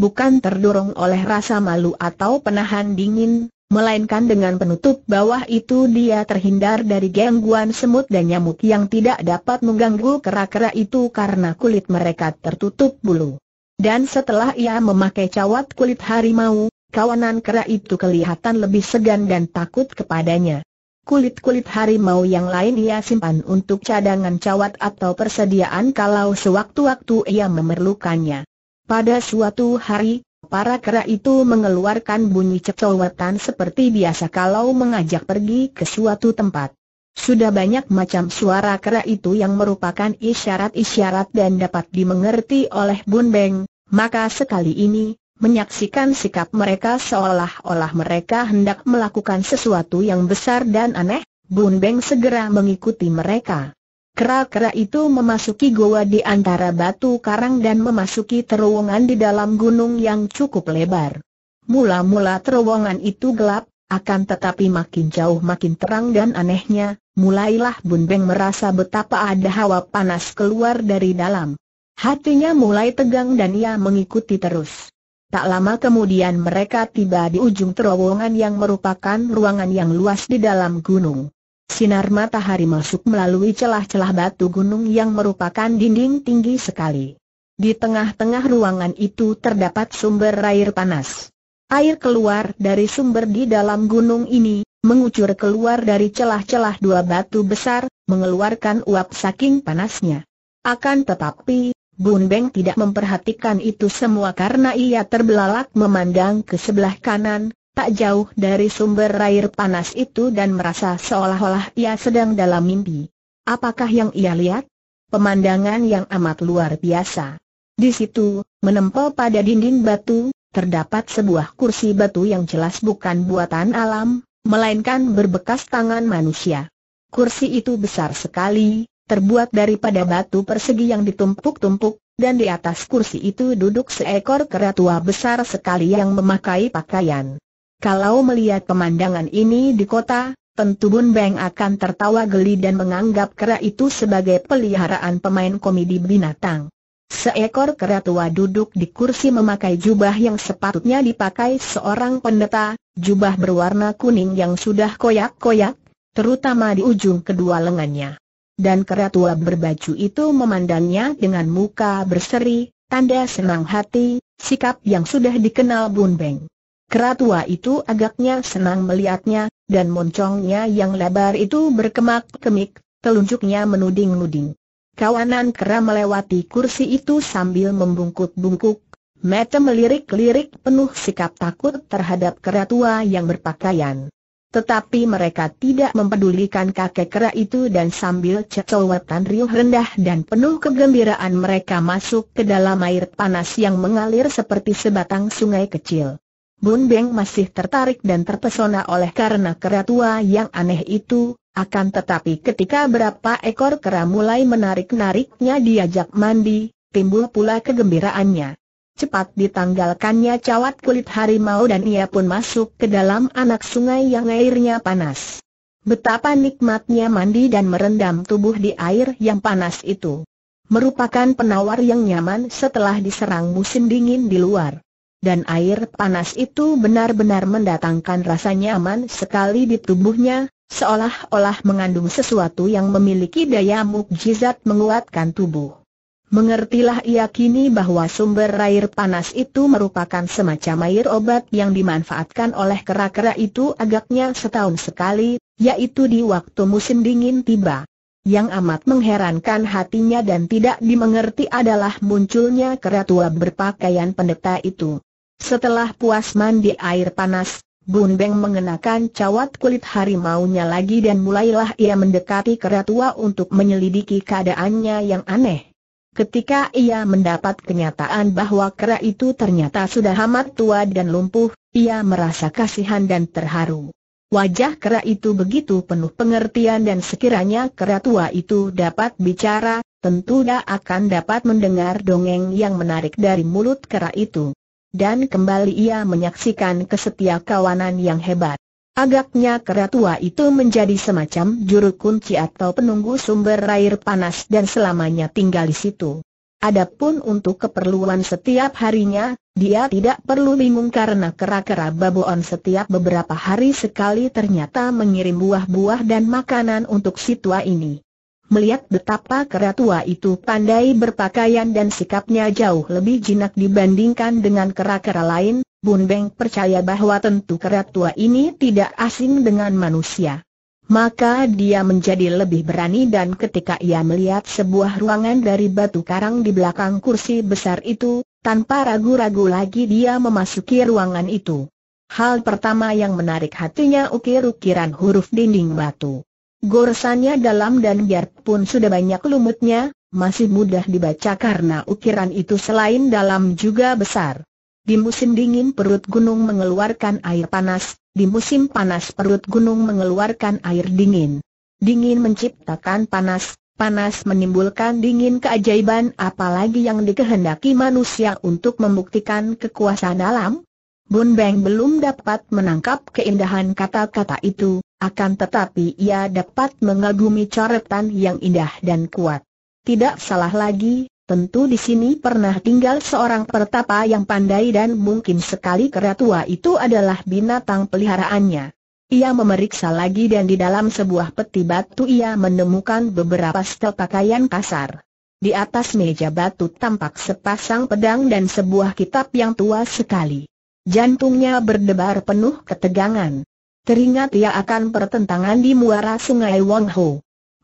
Bukan terdorong oleh rasa malu atau penahan dingin, melainkan dengan penutup bawah itu dia terhindar dari gangguan semut dan nyamuk yang tidak dapat mengganggu kera-kera itu karena kulit mereka tertutup bulu. Dan setelah ia memakai cawat kulit harimau, kawanan kera itu kelihatan lebih segan dan takut kepadanya. Kulit-kulit harimau yang lain ia simpan untuk cadangan cawat atau persediaan kalau sewaktu-waktu ia memerlukannya. Pada suatu hari, para kera itu mengeluarkan bunyi cecowetan seperti biasa kalau mengajak pergi ke suatu tempat. Sudah banyak macam suara kera itu yang merupakan isyarat-isyarat dan dapat dimengerti oleh Bun Beng, maka sekali ini, Menyaksikan sikap mereka seolah-olah mereka hendak melakukan sesuatu yang besar dan aneh, Bun Beng segera mengikuti mereka. Kera-kera itu memasuki goa di antara batu karang dan memasuki terowongan di dalam gunung yang cukup lebar. Mula-mula terowongan itu gelap, akan tetapi makin jauh makin terang dan anehnya, mulailah Bun Beng merasa betapa ada hawa panas keluar dari dalam. Hatinya mulai tegang dan ia mengikuti terus. Tak lama kemudian mereka tiba di ujung terowongan yang merupakan ruangan yang luas di dalam gunung. Sinar matahari masuk melalui celah-celah batu gunung yang merupakan dinding tinggi sekali. Di tengah-tengah ruangan itu terdapat sumber air panas. Air keluar dari sumber di dalam gunung ini, mengucur keluar dari celah-celah dua batu besar, mengeluarkan uap saking panasnya. Akan tetapi, Bun Beng tidak memperhatikan itu semua karena ia terbelalak memandang ke sebelah kanan, tak jauh dari sumber air panas itu dan merasa seolah-olah ia sedang dalam mimpi. Apakah yang ia lihat? Pemandangan yang amat luar biasa. Di situ, menempel pada dinding batu, terdapat sebuah kursi batu yang jelas bukan buatan alam, melainkan berbekas tangan manusia. Kursi itu besar sekali, terbuat daripada batu persegi yang ditumpuk-tumpuk, dan di atas kursi itu duduk seekor kera tua besar sekali yang memakai pakaian. Kalau melihat pemandangan ini di kota, tentu Bun Beng akan tertawa geli dan menganggap kera itu sebagai peliharaan pemain komedi binatang. Seekor kera tua duduk di kursi memakai jubah yang sepatutnya dipakai seorang pendeta, jubah berwarna kuning yang sudah koyak-koyak, terutama di ujung kedua lengannya dan keratua berbaju itu memandangnya dengan muka berseri, tanda senang hati, sikap yang sudah dikenal Bun Beng. Keratua itu agaknya senang melihatnya, dan moncongnya yang lebar itu berkemak-kemik, telunjuknya menuding-nuding. Kawanan kera melewati kursi itu sambil membungkuk-bungkuk, mata melirik-lirik penuh sikap takut terhadap keratua yang berpakaian tetapi mereka tidak mempedulikan kakek kera itu dan sambil cecowetan riuh rendah dan penuh kegembiraan mereka masuk ke dalam air panas yang mengalir seperti sebatang sungai kecil. Bun Beng masih tertarik dan terpesona oleh karena kera tua yang aneh itu, akan tetapi ketika berapa ekor kera mulai menarik-nariknya diajak mandi, timbul pula kegembiraannya cepat ditanggalkannya cawat kulit harimau dan ia pun masuk ke dalam anak sungai yang airnya panas. Betapa nikmatnya mandi dan merendam tubuh di air yang panas itu. Merupakan penawar yang nyaman setelah diserang musim dingin di luar. Dan air panas itu benar-benar mendatangkan rasa nyaman sekali di tubuhnya, seolah-olah mengandung sesuatu yang memiliki daya mukjizat menguatkan tubuh. Mengertilah ia kini bahwa sumber air panas itu merupakan semacam air obat yang dimanfaatkan oleh kera-kera itu agaknya setahun sekali, yaitu di waktu musim dingin tiba. Yang amat mengherankan hatinya dan tidak dimengerti adalah munculnya kera tua berpakaian pendeta itu. Setelah puas mandi air panas, Bun Beng mengenakan cawat kulit harimaunya lagi dan mulailah ia mendekati kera tua untuk menyelidiki keadaannya yang aneh. Ketika ia mendapat kenyataan bahwa kera itu ternyata sudah amat tua dan lumpuh, ia merasa kasihan dan terharu. Wajah kera itu begitu penuh pengertian dan sekiranya kera tua itu dapat bicara, tentu dia akan dapat mendengar dongeng yang menarik dari mulut kera itu. Dan kembali ia menyaksikan kesetia kawanan yang hebat. Agaknya kera tua itu menjadi semacam juru kunci atau penunggu sumber air panas dan selamanya tinggal di situ. Adapun untuk keperluan setiap harinya, dia tidak perlu bingung karena kera-kera baboon setiap beberapa hari sekali ternyata mengirim buah-buah dan makanan untuk si tua ini. Melihat betapa kera tua itu pandai berpakaian dan sikapnya jauh lebih jinak dibandingkan dengan kera-kera lain, Bun Beng percaya bahwa tentu kerat tua ini tidak asing dengan manusia. Maka dia menjadi lebih berani dan ketika ia melihat sebuah ruangan dari batu karang di belakang kursi besar itu, tanpa ragu-ragu lagi dia memasuki ruangan itu. Hal pertama yang menarik hatinya ukir-ukiran huruf dinding batu. Goresannya dalam dan biarpun sudah banyak lumutnya, masih mudah dibaca karena ukiran itu selain dalam juga besar. Di musim dingin perut gunung mengeluarkan air panas, di musim panas perut gunung mengeluarkan air dingin. Dingin menciptakan panas, panas menimbulkan dingin keajaiban apalagi yang dikehendaki manusia untuk membuktikan kekuasaan alam. Bun Beng belum dapat menangkap keindahan kata-kata itu, akan tetapi ia dapat mengagumi coretan yang indah dan kuat. Tidak salah lagi, Tentu di sini pernah tinggal seorang pertapa yang pandai dan mungkin sekali kera tua itu adalah binatang peliharaannya. Ia memeriksa lagi dan di dalam sebuah peti batu ia menemukan beberapa setel pakaian kasar. Di atas meja batu tampak sepasang pedang dan sebuah kitab yang tua sekali. Jantungnya berdebar penuh ketegangan. Teringat ia akan pertentangan di muara sungai Wong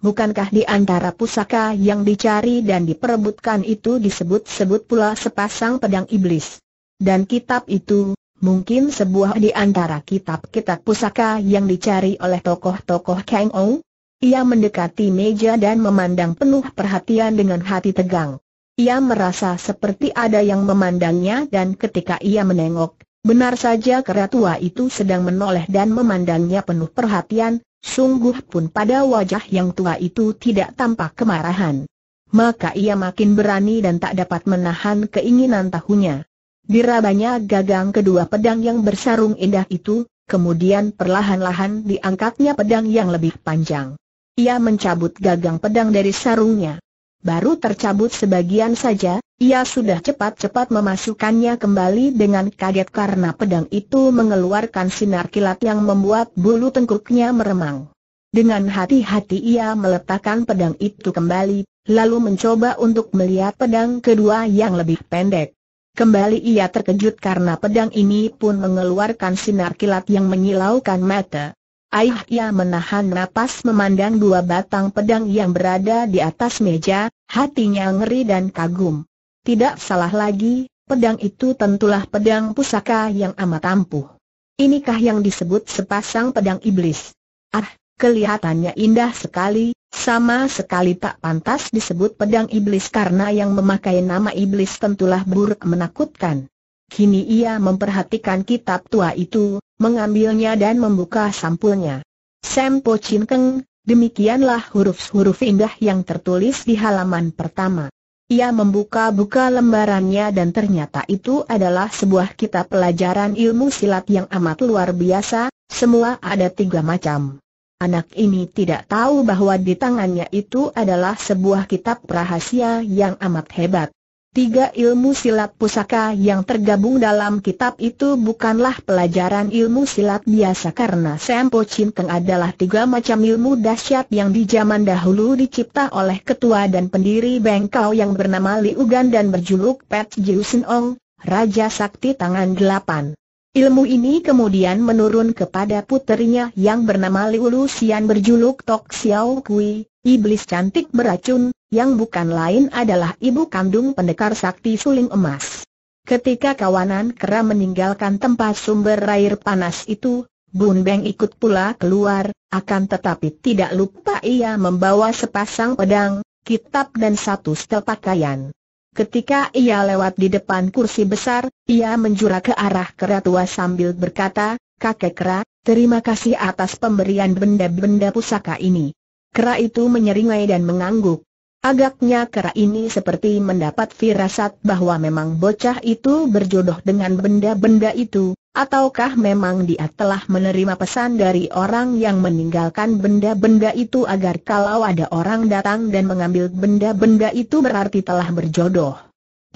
bukankah di antara pusaka yang dicari dan diperebutkan itu disebut-sebut pula sepasang pedang iblis? Dan kitab itu, mungkin sebuah di antara kitab-kitab pusaka yang dicari oleh tokoh-tokoh Kang Ou? Ia mendekati meja dan memandang penuh perhatian dengan hati tegang. Ia merasa seperti ada yang memandangnya dan ketika ia menengok, benar saja keratua itu sedang menoleh dan memandangnya penuh perhatian, Sungguh pun pada wajah yang tua itu tidak tampak kemarahan. Maka ia makin berani dan tak dapat menahan keinginan tahunya. Dirabanya gagang kedua pedang yang bersarung indah itu, kemudian perlahan-lahan diangkatnya pedang yang lebih panjang. Ia mencabut gagang pedang dari sarungnya baru tercabut sebagian saja, ia sudah cepat-cepat memasukkannya kembali dengan kaget karena pedang itu mengeluarkan sinar kilat yang membuat bulu tengkuknya meremang. Dengan hati-hati ia meletakkan pedang itu kembali, lalu mencoba untuk melihat pedang kedua yang lebih pendek. Kembali ia terkejut karena pedang ini pun mengeluarkan sinar kilat yang menyilaukan mata. Aih ia menahan napas memandang dua batang pedang yang berada di atas meja, hatinya ngeri dan kagum. Tidak salah lagi, pedang itu tentulah pedang pusaka yang amat ampuh. Inikah yang disebut sepasang pedang iblis? Ah, kelihatannya indah sekali, sama sekali tak pantas disebut pedang iblis karena yang memakai nama iblis tentulah buruk menakutkan. Kini ia memperhatikan kitab tua itu, mengambilnya dan membuka sampulnya. Sempo Chin Keng, demikianlah huruf-huruf indah yang tertulis di halaman pertama. Ia membuka-buka lembarannya dan ternyata itu adalah sebuah kitab pelajaran ilmu silat yang amat luar biasa, semua ada tiga macam. Anak ini tidak tahu bahwa di tangannya itu adalah sebuah kitab rahasia yang amat hebat. Tiga ilmu silat pusaka yang tergabung dalam kitab itu bukanlah pelajaran ilmu silat biasa karena Sempo Cinteng adalah tiga macam ilmu dahsyat yang di zaman dahulu dicipta oleh ketua dan pendiri Bengkau yang bernama Liugan dan berjuluk Pet Sin Ong, Raja Sakti Tangan Delapan. Ilmu ini kemudian menurun kepada puterinya yang bernama Liu Luxian berjuluk Tok Xiao Kui, iblis cantik beracun, yang bukan lain adalah ibu kandung pendekar sakti suling emas. Ketika kawanan kera meninggalkan tempat sumber air panas itu, Bun Beng ikut pula keluar, akan tetapi tidak lupa ia membawa sepasang pedang, kitab dan satu setel pakaian. Ketika ia lewat di depan kursi besar, ia menjurah ke arah kera tua sambil berkata, Kakek kera, terima kasih atas pemberian benda-benda pusaka ini. Kera itu menyeringai dan mengangguk. Agaknya kera ini seperti mendapat firasat bahwa memang bocah itu berjodoh dengan benda-benda itu, ataukah memang dia telah menerima pesan dari orang yang meninggalkan benda-benda itu agar kalau ada orang datang dan mengambil benda-benda itu berarti telah berjodoh.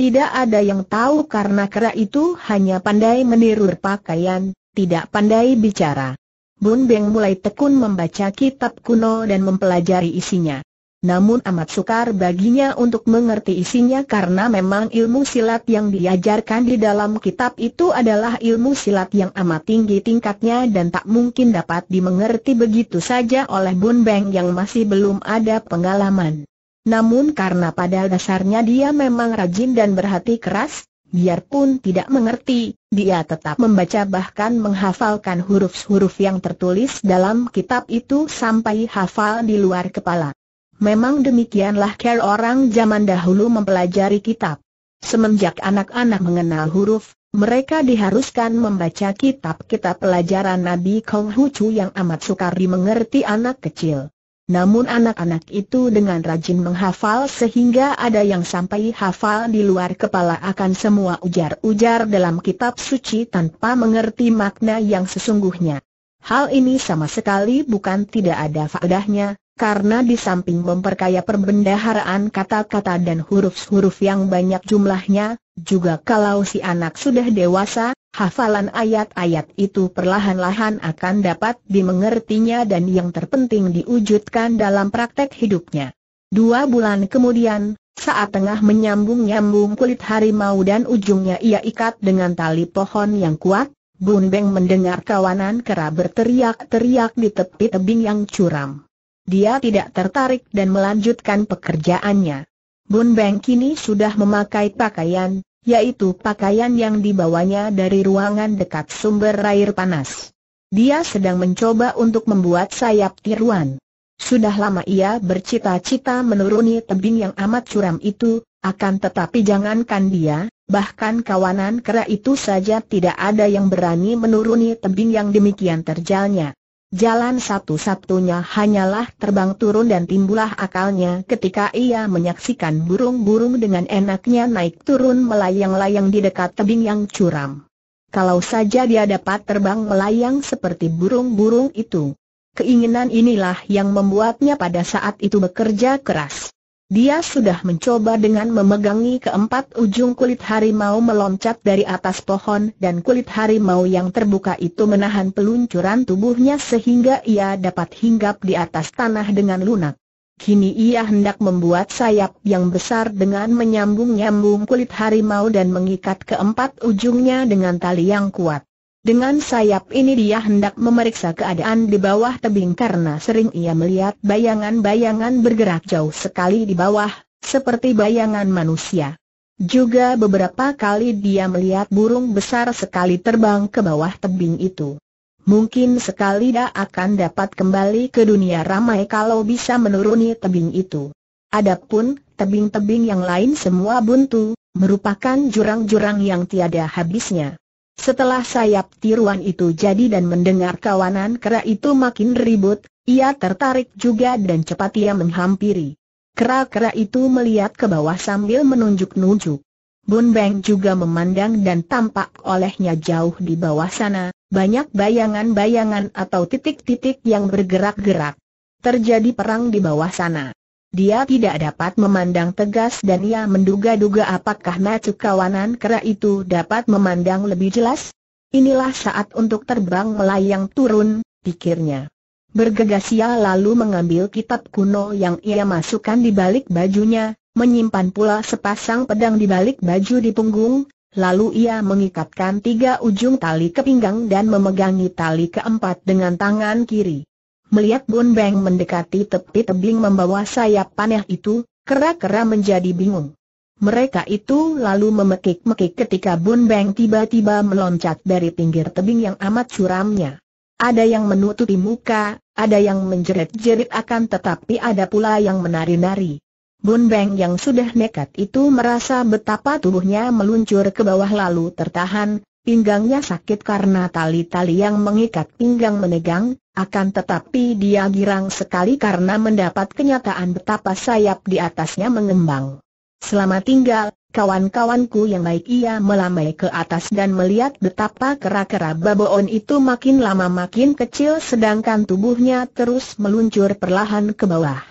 Tidak ada yang tahu karena kera itu hanya pandai meniru pakaian, tidak pandai bicara. Bun Beng mulai tekun membaca kitab kuno dan mempelajari isinya namun amat sukar baginya untuk mengerti isinya karena memang ilmu silat yang diajarkan di dalam kitab itu adalah ilmu silat yang amat tinggi tingkatnya dan tak mungkin dapat dimengerti begitu saja oleh Bun Beng yang masih belum ada pengalaman. Namun karena pada dasarnya dia memang rajin dan berhati keras, biarpun tidak mengerti, dia tetap membaca bahkan menghafalkan huruf-huruf yang tertulis dalam kitab itu sampai hafal di luar kepala. Memang demikianlah care orang zaman dahulu mempelajari kitab. Semenjak anak-anak mengenal huruf, mereka diharuskan membaca kitab-kitab pelajaran Nabi Kong Hucu yang amat sukar dimengerti anak kecil. Namun anak-anak itu dengan rajin menghafal sehingga ada yang sampai hafal di luar kepala akan semua ujar-ujar dalam kitab suci tanpa mengerti makna yang sesungguhnya. Hal ini sama sekali bukan tidak ada faedahnya, karena di samping memperkaya perbendaharaan kata-kata dan huruf-huruf yang banyak jumlahnya, juga kalau si anak sudah dewasa, hafalan ayat-ayat itu perlahan-lahan akan dapat dimengertinya dan yang terpenting diwujudkan dalam praktek hidupnya. Dua bulan kemudian, saat tengah menyambung-nyambung kulit harimau dan ujungnya ia ikat dengan tali pohon yang kuat, Bun Beng mendengar kawanan kera berteriak-teriak di tepi tebing yang curam dia tidak tertarik dan melanjutkan pekerjaannya. Bun Beng kini sudah memakai pakaian, yaitu pakaian yang dibawanya dari ruangan dekat sumber air panas. Dia sedang mencoba untuk membuat sayap tiruan. Sudah lama ia bercita-cita menuruni tebing yang amat curam itu, akan tetapi jangankan dia, bahkan kawanan kera itu saja tidak ada yang berani menuruni tebing yang demikian terjalnya. Jalan satu-satunya hanyalah terbang turun dan timbulah akalnya ketika ia menyaksikan burung-burung dengan enaknya naik turun melayang-layang di dekat tebing yang curam. Kalau saja dia dapat terbang melayang seperti burung-burung itu. Keinginan inilah yang membuatnya pada saat itu bekerja keras. Dia sudah mencoba dengan memegangi keempat ujung kulit harimau meloncat dari atas pohon dan kulit harimau yang terbuka itu menahan peluncuran tubuhnya sehingga ia dapat hinggap di atas tanah dengan lunak. Kini ia hendak membuat sayap yang besar dengan menyambung-nyambung kulit harimau dan mengikat keempat ujungnya dengan tali yang kuat. Dengan sayap ini dia hendak memeriksa keadaan di bawah tebing karena sering ia melihat bayangan-bayangan bergerak jauh sekali di bawah, seperti bayangan manusia. Juga beberapa kali dia melihat burung besar sekali terbang ke bawah tebing itu. Mungkin sekali dia akan dapat kembali ke dunia ramai kalau bisa menuruni tebing itu. Adapun, tebing-tebing yang lain semua buntu, merupakan jurang-jurang yang tiada habisnya. Setelah sayap tiruan itu jadi dan mendengar kawanan kera itu makin ribut, ia tertarik juga dan cepat ia menghampiri. Kera-kera itu melihat ke bawah sambil menunjuk-nunjuk. Bun Beng juga memandang dan tampak olehnya jauh di bawah sana, banyak bayangan-bayangan atau titik-titik yang bergerak-gerak. Terjadi perang di bawah sana. Dia tidak dapat memandang tegas dan ia menduga-duga apakah mata kawanan kera itu dapat memandang lebih jelas? Inilah saat untuk terbang melayang turun, pikirnya. Bergegas ia lalu mengambil kitab kuno yang ia masukkan di balik bajunya, menyimpan pula sepasang pedang di balik baju di punggung, lalu ia mengikatkan tiga ujung tali ke pinggang dan memegangi tali keempat dengan tangan kiri. Melihat Bun Beng mendekati tepi tebing membawa sayap panah itu, kera-kera menjadi bingung. Mereka itu lalu memekik-mekik ketika Bun Beng tiba-tiba meloncat dari pinggir tebing yang amat suramnya. Ada yang menutupi muka, ada yang menjerit-jerit akan tetapi ada pula yang menari-nari. Bun Beng yang sudah nekat itu merasa betapa tubuhnya meluncur ke bawah lalu tertahan, Pinggangnya sakit karena tali-tali yang mengikat pinggang menegang, akan tetapi dia girang sekali karena mendapat kenyataan betapa sayap di atasnya mengembang. Selama tinggal, kawan-kawanku yang baik ia melamai ke atas dan melihat betapa kera-kera baboon itu makin lama makin kecil sedangkan tubuhnya terus meluncur perlahan ke bawah.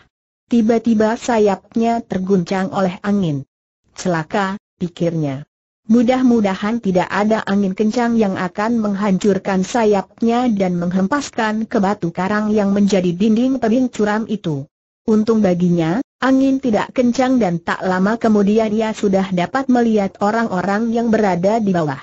Tiba-tiba sayapnya terguncang oleh angin. Celaka, pikirnya. Mudah-mudahan tidak ada angin kencang yang akan menghancurkan sayapnya dan menghempaskan ke batu karang yang menjadi dinding tebing curam itu. Untung baginya, angin tidak kencang dan tak lama kemudian ia sudah dapat melihat orang-orang yang berada di bawah.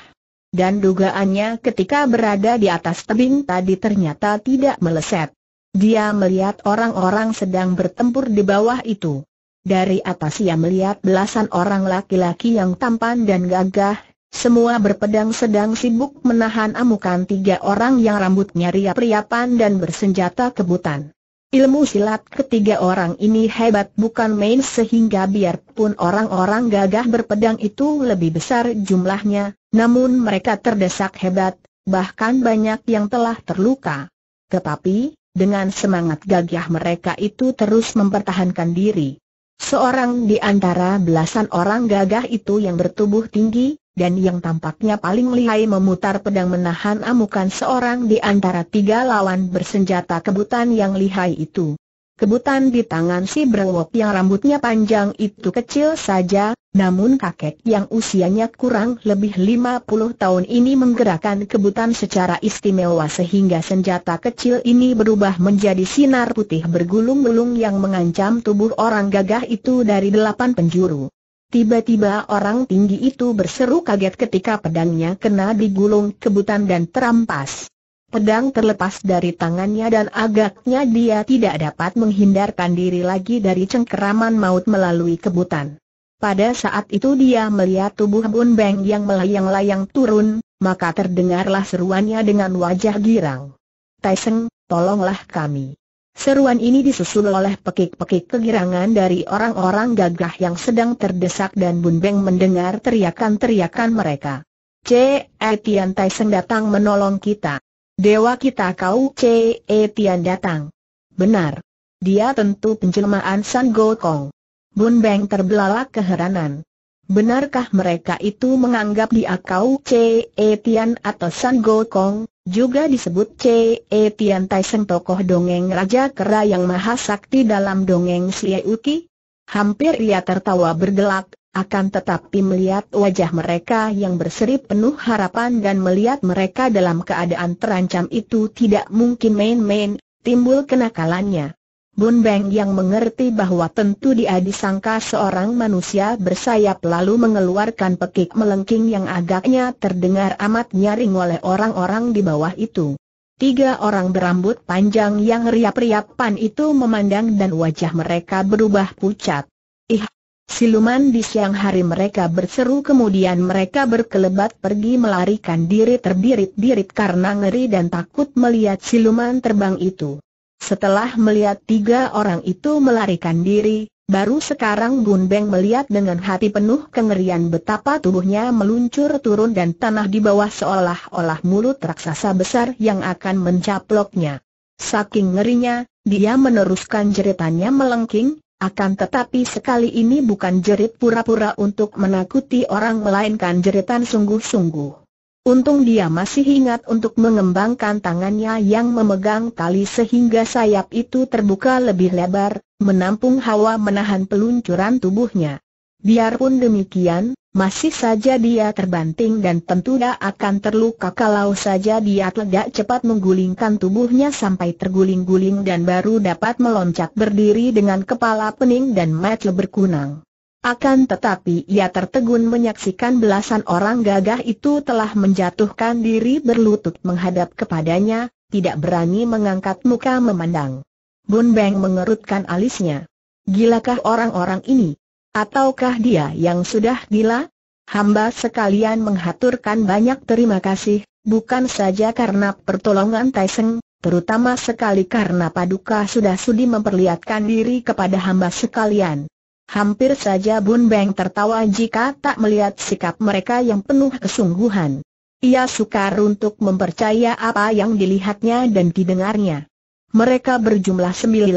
Dan dugaannya ketika berada di atas tebing tadi ternyata tidak meleset. Dia melihat orang-orang sedang bertempur di bawah itu. Dari atas ia melihat belasan orang laki-laki yang tampan dan gagah, semua berpedang sedang sibuk menahan amukan tiga orang yang rambutnya riap-riapan dan bersenjata kebutan. Ilmu silat ketiga orang ini hebat bukan main sehingga biarpun orang-orang gagah berpedang itu lebih besar jumlahnya, namun mereka terdesak hebat, bahkan banyak yang telah terluka. Tetapi, dengan semangat gagah mereka itu terus mempertahankan diri. Seorang di antara belasan orang gagah itu yang bertubuh tinggi, dan yang tampaknya paling lihai memutar pedang menahan amukan seorang di antara tiga lawan bersenjata kebutan yang lihai itu. Kebutan di tangan si brewok yang rambutnya panjang itu kecil saja, namun kakek yang usianya kurang lebih 50 tahun ini menggerakkan kebutan secara istimewa sehingga senjata kecil ini berubah menjadi sinar putih bergulung-gulung yang mengancam tubuh orang gagah itu dari delapan penjuru. Tiba-tiba orang tinggi itu berseru kaget ketika pedangnya kena digulung kebutan dan terampas. Pedang terlepas dari tangannya dan agaknya dia tidak dapat menghindarkan diri lagi dari cengkeraman maut melalui kebutan. Pada saat itu dia melihat tubuh Bun Beng yang melayang-layang turun, maka terdengarlah seruannya dengan wajah girang. Taiseng, tolonglah kami. Seruan ini disusul oleh pekik-pekik kegirangan dari orang-orang gagah yang sedang terdesak dan Bun Beng mendengar teriakan-teriakan mereka. C. Etian eh, Taiseng datang menolong kita. Dewa kita kau Ce eh, Tian datang. Benar. Dia tentu penjelmaan San Gokong. Bun Beng terbelalak keheranan. Benarkah mereka itu menganggap dia kau Ce eh, Tian atau San Gokong, juga disebut Ce eh, Tian Taiseng tokoh dongeng Raja Kera yang maha sakti dalam dongeng Sieuki? Hampir ia tertawa bergelak, akan tetapi melihat wajah mereka yang berseri penuh harapan dan melihat mereka dalam keadaan terancam itu tidak mungkin main-main, timbul kenakalannya. Bun Beng yang mengerti bahwa tentu dia disangka seorang manusia bersayap lalu mengeluarkan pekik melengking yang agaknya terdengar amat nyaring oleh orang-orang di bawah itu. Tiga orang berambut panjang yang riap-riapan itu memandang dan wajah mereka berubah pucat. Ih, Siluman di siang hari mereka berseru kemudian mereka berkelebat pergi melarikan diri terbirit-birit karena ngeri dan takut melihat siluman terbang itu. Setelah melihat tiga orang itu melarikan diri, baru sekarang Bun Beng melihat dengan hati penuh kengerian betapa tubuhnya meluncur turun dan tanah di bawah seolah-olah mulut raksasa besar yang akan mencaploknya. Saking ngerinya, dia meneruskan jeritannya melengking, akan tetapi sekali ini bukan jerit pura-pura untuk menakuti orang melainkan jeritan sungguh-sungguh. Untung dia masih ingat untuk mengembangkan tangannya yang memegang tali sehingga sayap itu terbuka lebih lebar, menampung hawa menahan peluncuran tubuhnya. Biarpun demikian, masih saja dia terbanting dan tentu dia akan terluka kalau saja dia tidak cepat menggulingkan tubuhnya sampai terguling-guling dan baru dapat meloncat berdiri dengan kepala pening dan mata berkunang. Akan tetapi ia tertegun menyaksikan belasan orang gagah itu telah menjatuhkan diri berlutut menghadap kepadanya, tidak berani mengangkat muka memandang. Bun Beng mengerutkan alisnya. Gilakah orang-orang ini? Ataukah dia yang sudah gila? Hamba sekalian menghaturkan banyak terima kasih, bukan saja karena pertolongan Taiseng, terutama sekali karena Paduka sudah sudi memperlihatkan diri kepada hamba sekalian. Hampir saja Bun Beng tertawa jika tak melihat sikap mereka yang penuh kesungguhan. Ia sukar untuk mempercaya apa yang dilihatnya dan didengarnya. Mereka berjumlah 19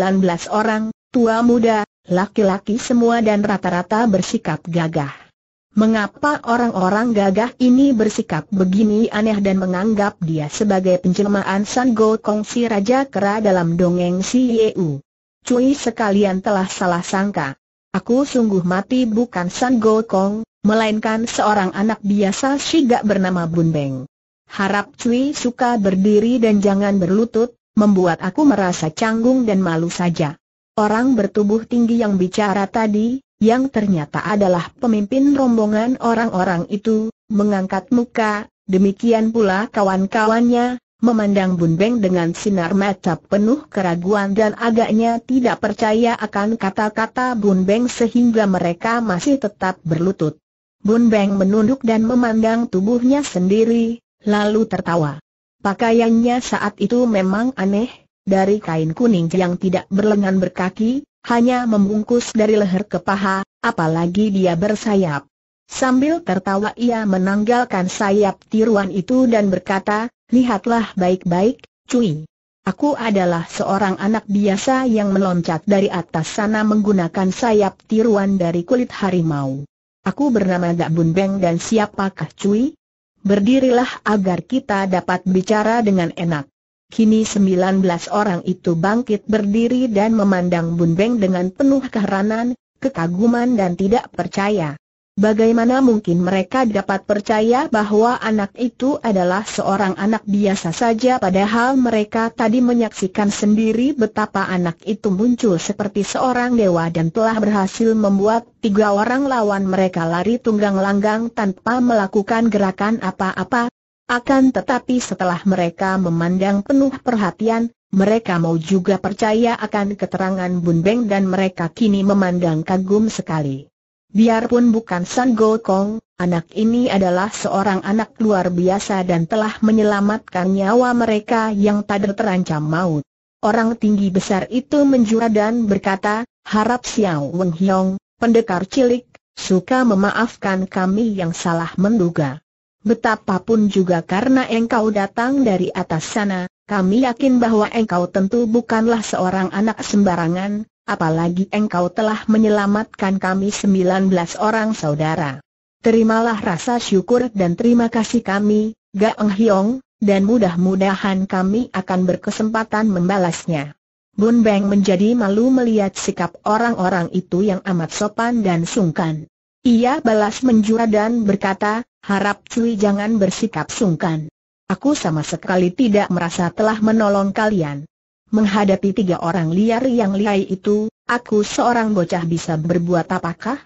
orang, tua muda, laki-laki semua dan rata-rata bersikap gagah. Mengapa orang-orang gagah ini bersikap begini aneh dan menganggap dia sebagai penjelmaan San Go Kong si Raja Kera dalam dongeng si Yeu? Cui sekalian telah salah sangka. Aku sungguh mati bukan San Go Kong, melainkan seorang anak biasa gak bernama Bun Beng. Harap Cui suka berdiri dan jangan berlutut, membuat aku merasa canggung dan malu saja. Orang bertubuh tinggi yang bicara tadi, yang ternyata adalah pemimpin rombongan orang-orang itu, mengangkat muka, demikian pula kawan-kawannya, memandang Bun Beng dengan sinar mata penuh keraguan dan agaknya tidak percaya akan kata-kata Bun Beng sehingga mereka masih tetap berlutut. Bun Beng menunduk dan memandang tubuhnya sendiri, lalu tertawa. Pakaiannya saat itu memang aneh, dari kain kuning yang tidak berlengan berkaki, hanya membungkus dari leher ke paha, apalagi dia bersayap. Sambil tertawa ia menanggalkan sayap tiruan itu dan berkata, lihatlah baik-baik, cuy. Aku adalah seorang anak biasa yang meloncat dari atas sana menggunakan sayap tiruan dari kulit harimau. Aku bernama Dak Beng dan siapakah cuy? Berdirilah agar kita dapat bicara dengan enak. Kini 19 orang itu bangkit berdiri dan memandang Bun Beng dengan penuh keheranan, kekaguman dan tidak percaya. Bagaimana mungkin mereka dapat percaya bahwa anak itu adalah seorang anak biasa saja padahal mereka tadi menyaksikan sendiri betapa anak itu muncul seperti seorang dewa dan telah berhasil membuat tiga orang lawan mereka lari tunggang langgang tanpa melakukan gerakan apa-apa, akan tetapi setelah mereka memandang penuh perhatian, mereka mau juga percaya akan keterangan Bun Beng dan mereka kini memandang kagum sekali. Biarpun bukan San Kong, anak ini adalah seorang anak luar biasa dan telah menyelamatkan nyawa mereka yang tak terancam maut. Orang tinggi besar itu menjura dan berkata, harap Xiao Weng Hiong, pendekar cilik, suka memaafkan kami yang salah menduga. Betapapun juga karena engkau datang dari atas sana, kami yakin bahwa engkau tentu bukanlah seorang anak sembarangan, apalagi engkau telah menyelamatkan kami sembilan belas orang saudara. Terimalah rasa syukur dan terima kasih kami, Gaeng Hyong, dan mudah-mudahan kami akan berkesempatan membalasnya. Bun Beng menjadi malu melihat sikap orang-orang itu yang amat sopan dan sungkan. Ia balas menjura dan berkata, harap Cui jangan bersikap sungkan. Aku sama sekali tidak merasa telah menolong kalian. Menghadapi tiga orang liar yang lihai itu, aku seorang bocah bisa berbuat apakah?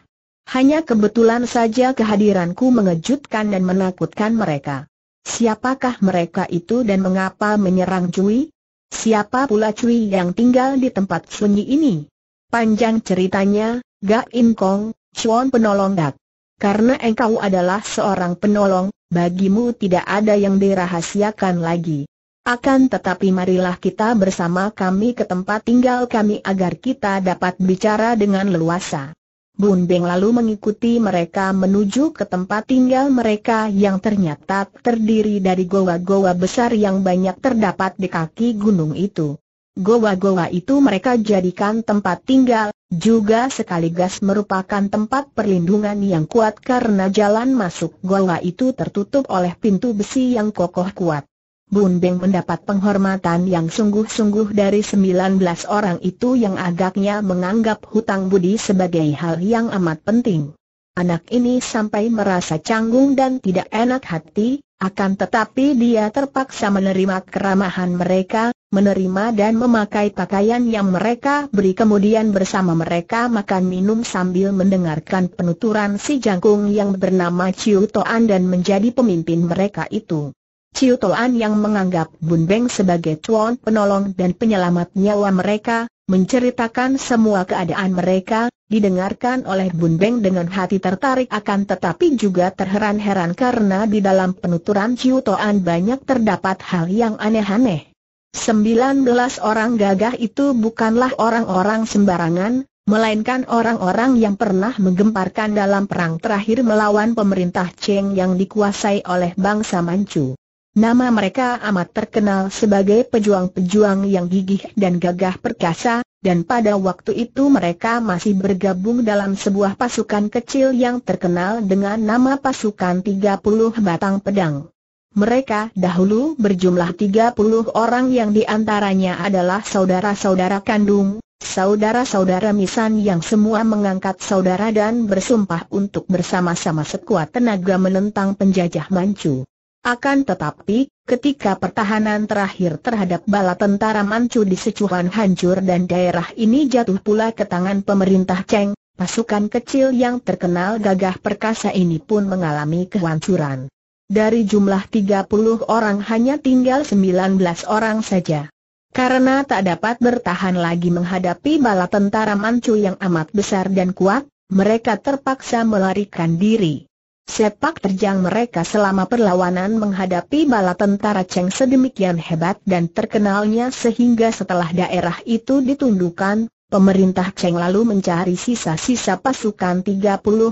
Hanya kebetulan saja kehadiranku mengejutkan dan menakutkan mereka. Siapakah mereka itu dan mengapa menyerang Cui? Siapa pula Cui yang tinggal di tempat sunyi ini? Panjang ceritanya, gak In Kong, Chuan penolong gak? karena engkau adalah seorang penolong, bagimu tidak ada yang dirahasiakan lagi. Akan tetapi marilah kita bersama kami ke tempat tinggal kami agar kita dapat bicara dengan leluasa. Bun Beng lalu mengikuti mereka menuju ke tempat tinggal mereka yang ternyata terdiri dari goa-goa besar yang banyak terdapat di kaki gunung itu. Goa-goa itu mereka jadikan tempat tinggal, juga sekaligus merupakan tempat perlindungan yang kuat karena jalan masuk goa itu tertutup oleh pintu besi yang kokoh kuat. Bun Beng mendapat penghormatan yang sungguh-sungguh dari 19 orang itu yang agaknya menganggap hutang budi sebagai hal yang amat penting. Anak ini sampai merasa canggung dan tidak enak hati, akan tetapi dia terpaksa menerima keramahan mereka, menerima dan memakai pakaian yang mereka beri kemudian bersama mereka makan minum sambil mendengarkan penuturan si jangkung yang bernama Chiu Toan dan menjadi pemimpin mereka itu. Chiu Toan yang menganggap Bun Beng sebagai tuan penolong dan penyelamat nyawa mereka, menceritakan semua keadaan mereka, didengarkan oleh Bun Beng dengan hati tertarik akan tetapi juga terheran-heran karena di dalam penuturan Chiu Toan banyak terdapat hal yang aneh-aneh. 19 orang gagah itu bukanlah orang-orang sembarangan, melainkan orang-orang yang pernah menggemparkan dalam perang terakhir melawan pemerintah Cheng yang dikuasai oleh bangsa Manchu. Nama mereka amat terkenal sebagai pejuang-pejuang yang gigih dan gagah perkasa, dan pada waktu itu mereka masih bergabung dalam sebuah pasukan kecil yang terkenal dengan nama pasukan 30 batang pedang. Mereka dahulu berjumlah 30 orang yang diantaranya adalah saudara-saudara kandung, saudara-saudara misan yang semua mengangkat saudara dan bersumpah untuk bersama-sama sekuat tenaga menentang penjajah Manchu. Akan tetapi, ketika pertahanan terakhir terhadap bala tentara Manchu di Sichuan hancur dan daerah ini jatuh pula ke tangan pemerintah Cheng, pasukan kecil yang terkenal gagah perkasa ini pun mengalami kehancuran dari jumlah 30 orang hanya tinggal 19 orang saja. Karena tak dapat bertahan lagi menghadapi bala tentara Manchu yang amat besar dan kuat, mereka terpaksa melarikan diri. Sepak terjang mereka selama perlawanan menghadapi bala tentara Cheng sedemikian hebat dan terkenalnya sehingga setelah daerah itu ditundukkan, pemerintah Cheng lalu mencari sisa-sisa pasukan 30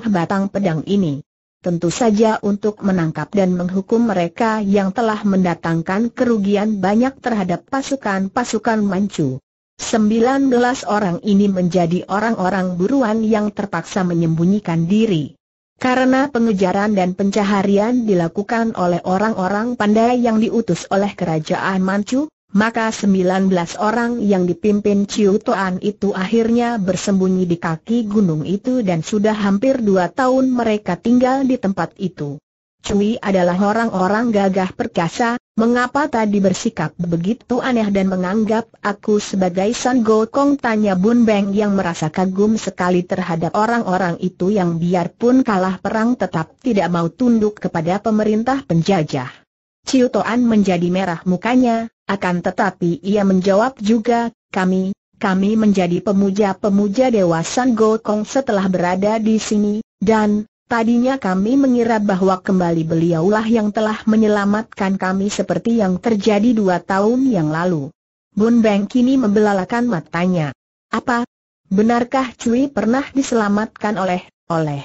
batang pedang ini tentu saja untuk menangkap dan menghukum mereka yang telah mendatangkan kerugian banyak terhadap pasukan-pasukan Manchu. 19 orang ini menjadi orang-orang buruan yang terpaksa menyembunyikan diri. Karena pengejaran dan pencaharian dilakukan oleh orang-orang pandai yang diutus oleh kerajaan Manchu, maka 19 orang yang dipimpin Ciu Toan itu akhirnya bersembunyi di kaki gunung itu dan sudah hampir dua tahun mereka tinggal di tempat itu. Cui adalah orang-orang gagah perkasa, mengapa tadi bersikap begitu aneh dan menganggap aku sebagai San Gokong tanya Bun Beng yang merasa kagum sekali terhadap orang-orang itu yang biarpun kalah perang tetap tidak mau tunduk kepada pemerintah penjajah. Ciu Toan menjadi merah mukanya, akan tetapi ia menjawab juga, kami, kami menjadi pemuja-pemuja Dewa San Gokong setelah berada di sini, dan, tadinya kami mengira bahwa kembali beliaulah yang telah menyelamatkan kami seperti yang terjadi dua tahun yang lalu. Bun Beng kini membelalakan matanya. Apa? Benarkah Cui pernah diselamatkan oleh, oleh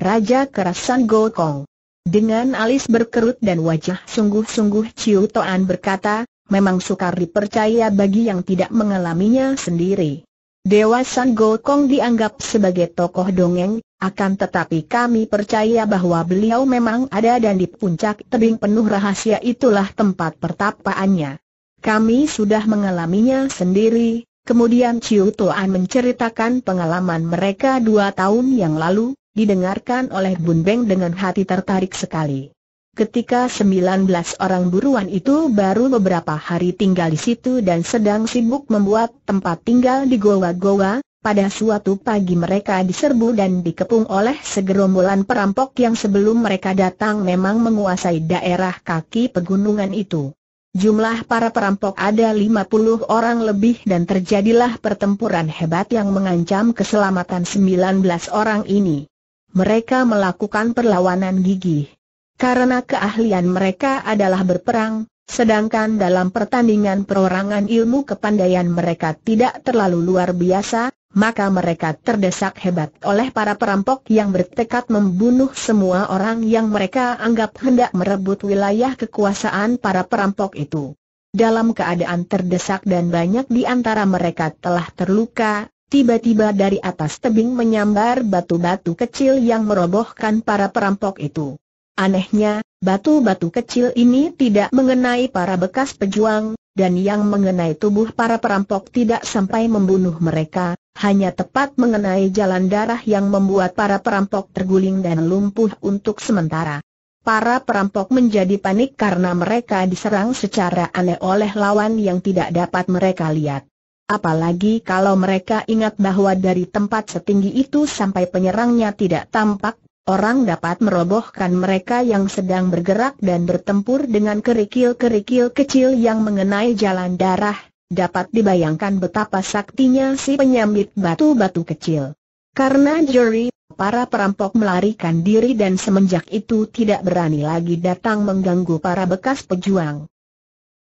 Raja Kerasan Gokong? Dengan alis berkerut dan wajah sungguh-sungguh Ciu Toan berkata, memang sukar dipercaya bagi yang tidak mengalaminya sendiri. Dewa San Gokong dianggap sebagai tokoh dongeng, akan tetapi kami percaya bahwa beliau memang ada dan di puncak tebing penuh rahasia itulah tempat pertapaannya. Kami sudah mengalaminya sendiri, kemudian Chiu Tuan menceritakan pengalaman mereka dua tahun yang lalu, didengarkan oleh Bun Beng dengan hati tertarik sekali. Ketika 19 orang buruan itu baru beberapa hari tinggal di situ dan sedang sibuk membuat tempat tinggal di goa-goa, pada suatu pagi mereka diserbu dan dikepung oleh segerombolan perampok yang sebelum mereka datang memang menguasai daerah kaki pegunungan itu. Jumlah para perampok ada 50 orang lebih dan terjadilah pertempuran hebat yang mengancam keselamatan 19 orang ini. Mereka melakukan perlawanan gigih karena keahlian mereka adalah berperang, sedangkan dalam pertandingan perorangan ilmu kepandaian mereka tidak terlalu luar biasa, maka mereka terdesak hebat oleh para perampok yang bertekad membunuh semua orang yang mereka anggap hendak merebut wilayah kekuasaan para perampok itu. Dalam keadaan terdesak dan banyak di antara mereka telah terluka, tiba-tiba dari atas tebing menyambar batu-batu kecil yang merobohkan para perampok itu. Anehnya, batu-batu kecil ini tidak mengenai para bekas pejuang, dan yang mengenai tubuh para perampok tidak sampai membunuh mereka, hanya tepat mengenai jalan darah yang membuat para perampok terguling dan lumpuh untuk sementara. Para perampok menjadi panik karena mereka diserang secara aneh oleh lawan yang tidak dapat mereka lihat. Apalagi kalau mereka ingat bahwa dari tempat setinggi itu sampai penyerangnya tidak tampak, Orang dapat merobohkan mereka yang sedang bergerak dan bertempur dengan kerikil-kerikil kecil yang mengenai jalan darah, dapat dibayangkan betapa saktinya si penyambit batu-batu kecil. Karena juri, para perampok melarikan diri dan semenjak itu tidak berani lagi datang mengganggu para bekas pejuang.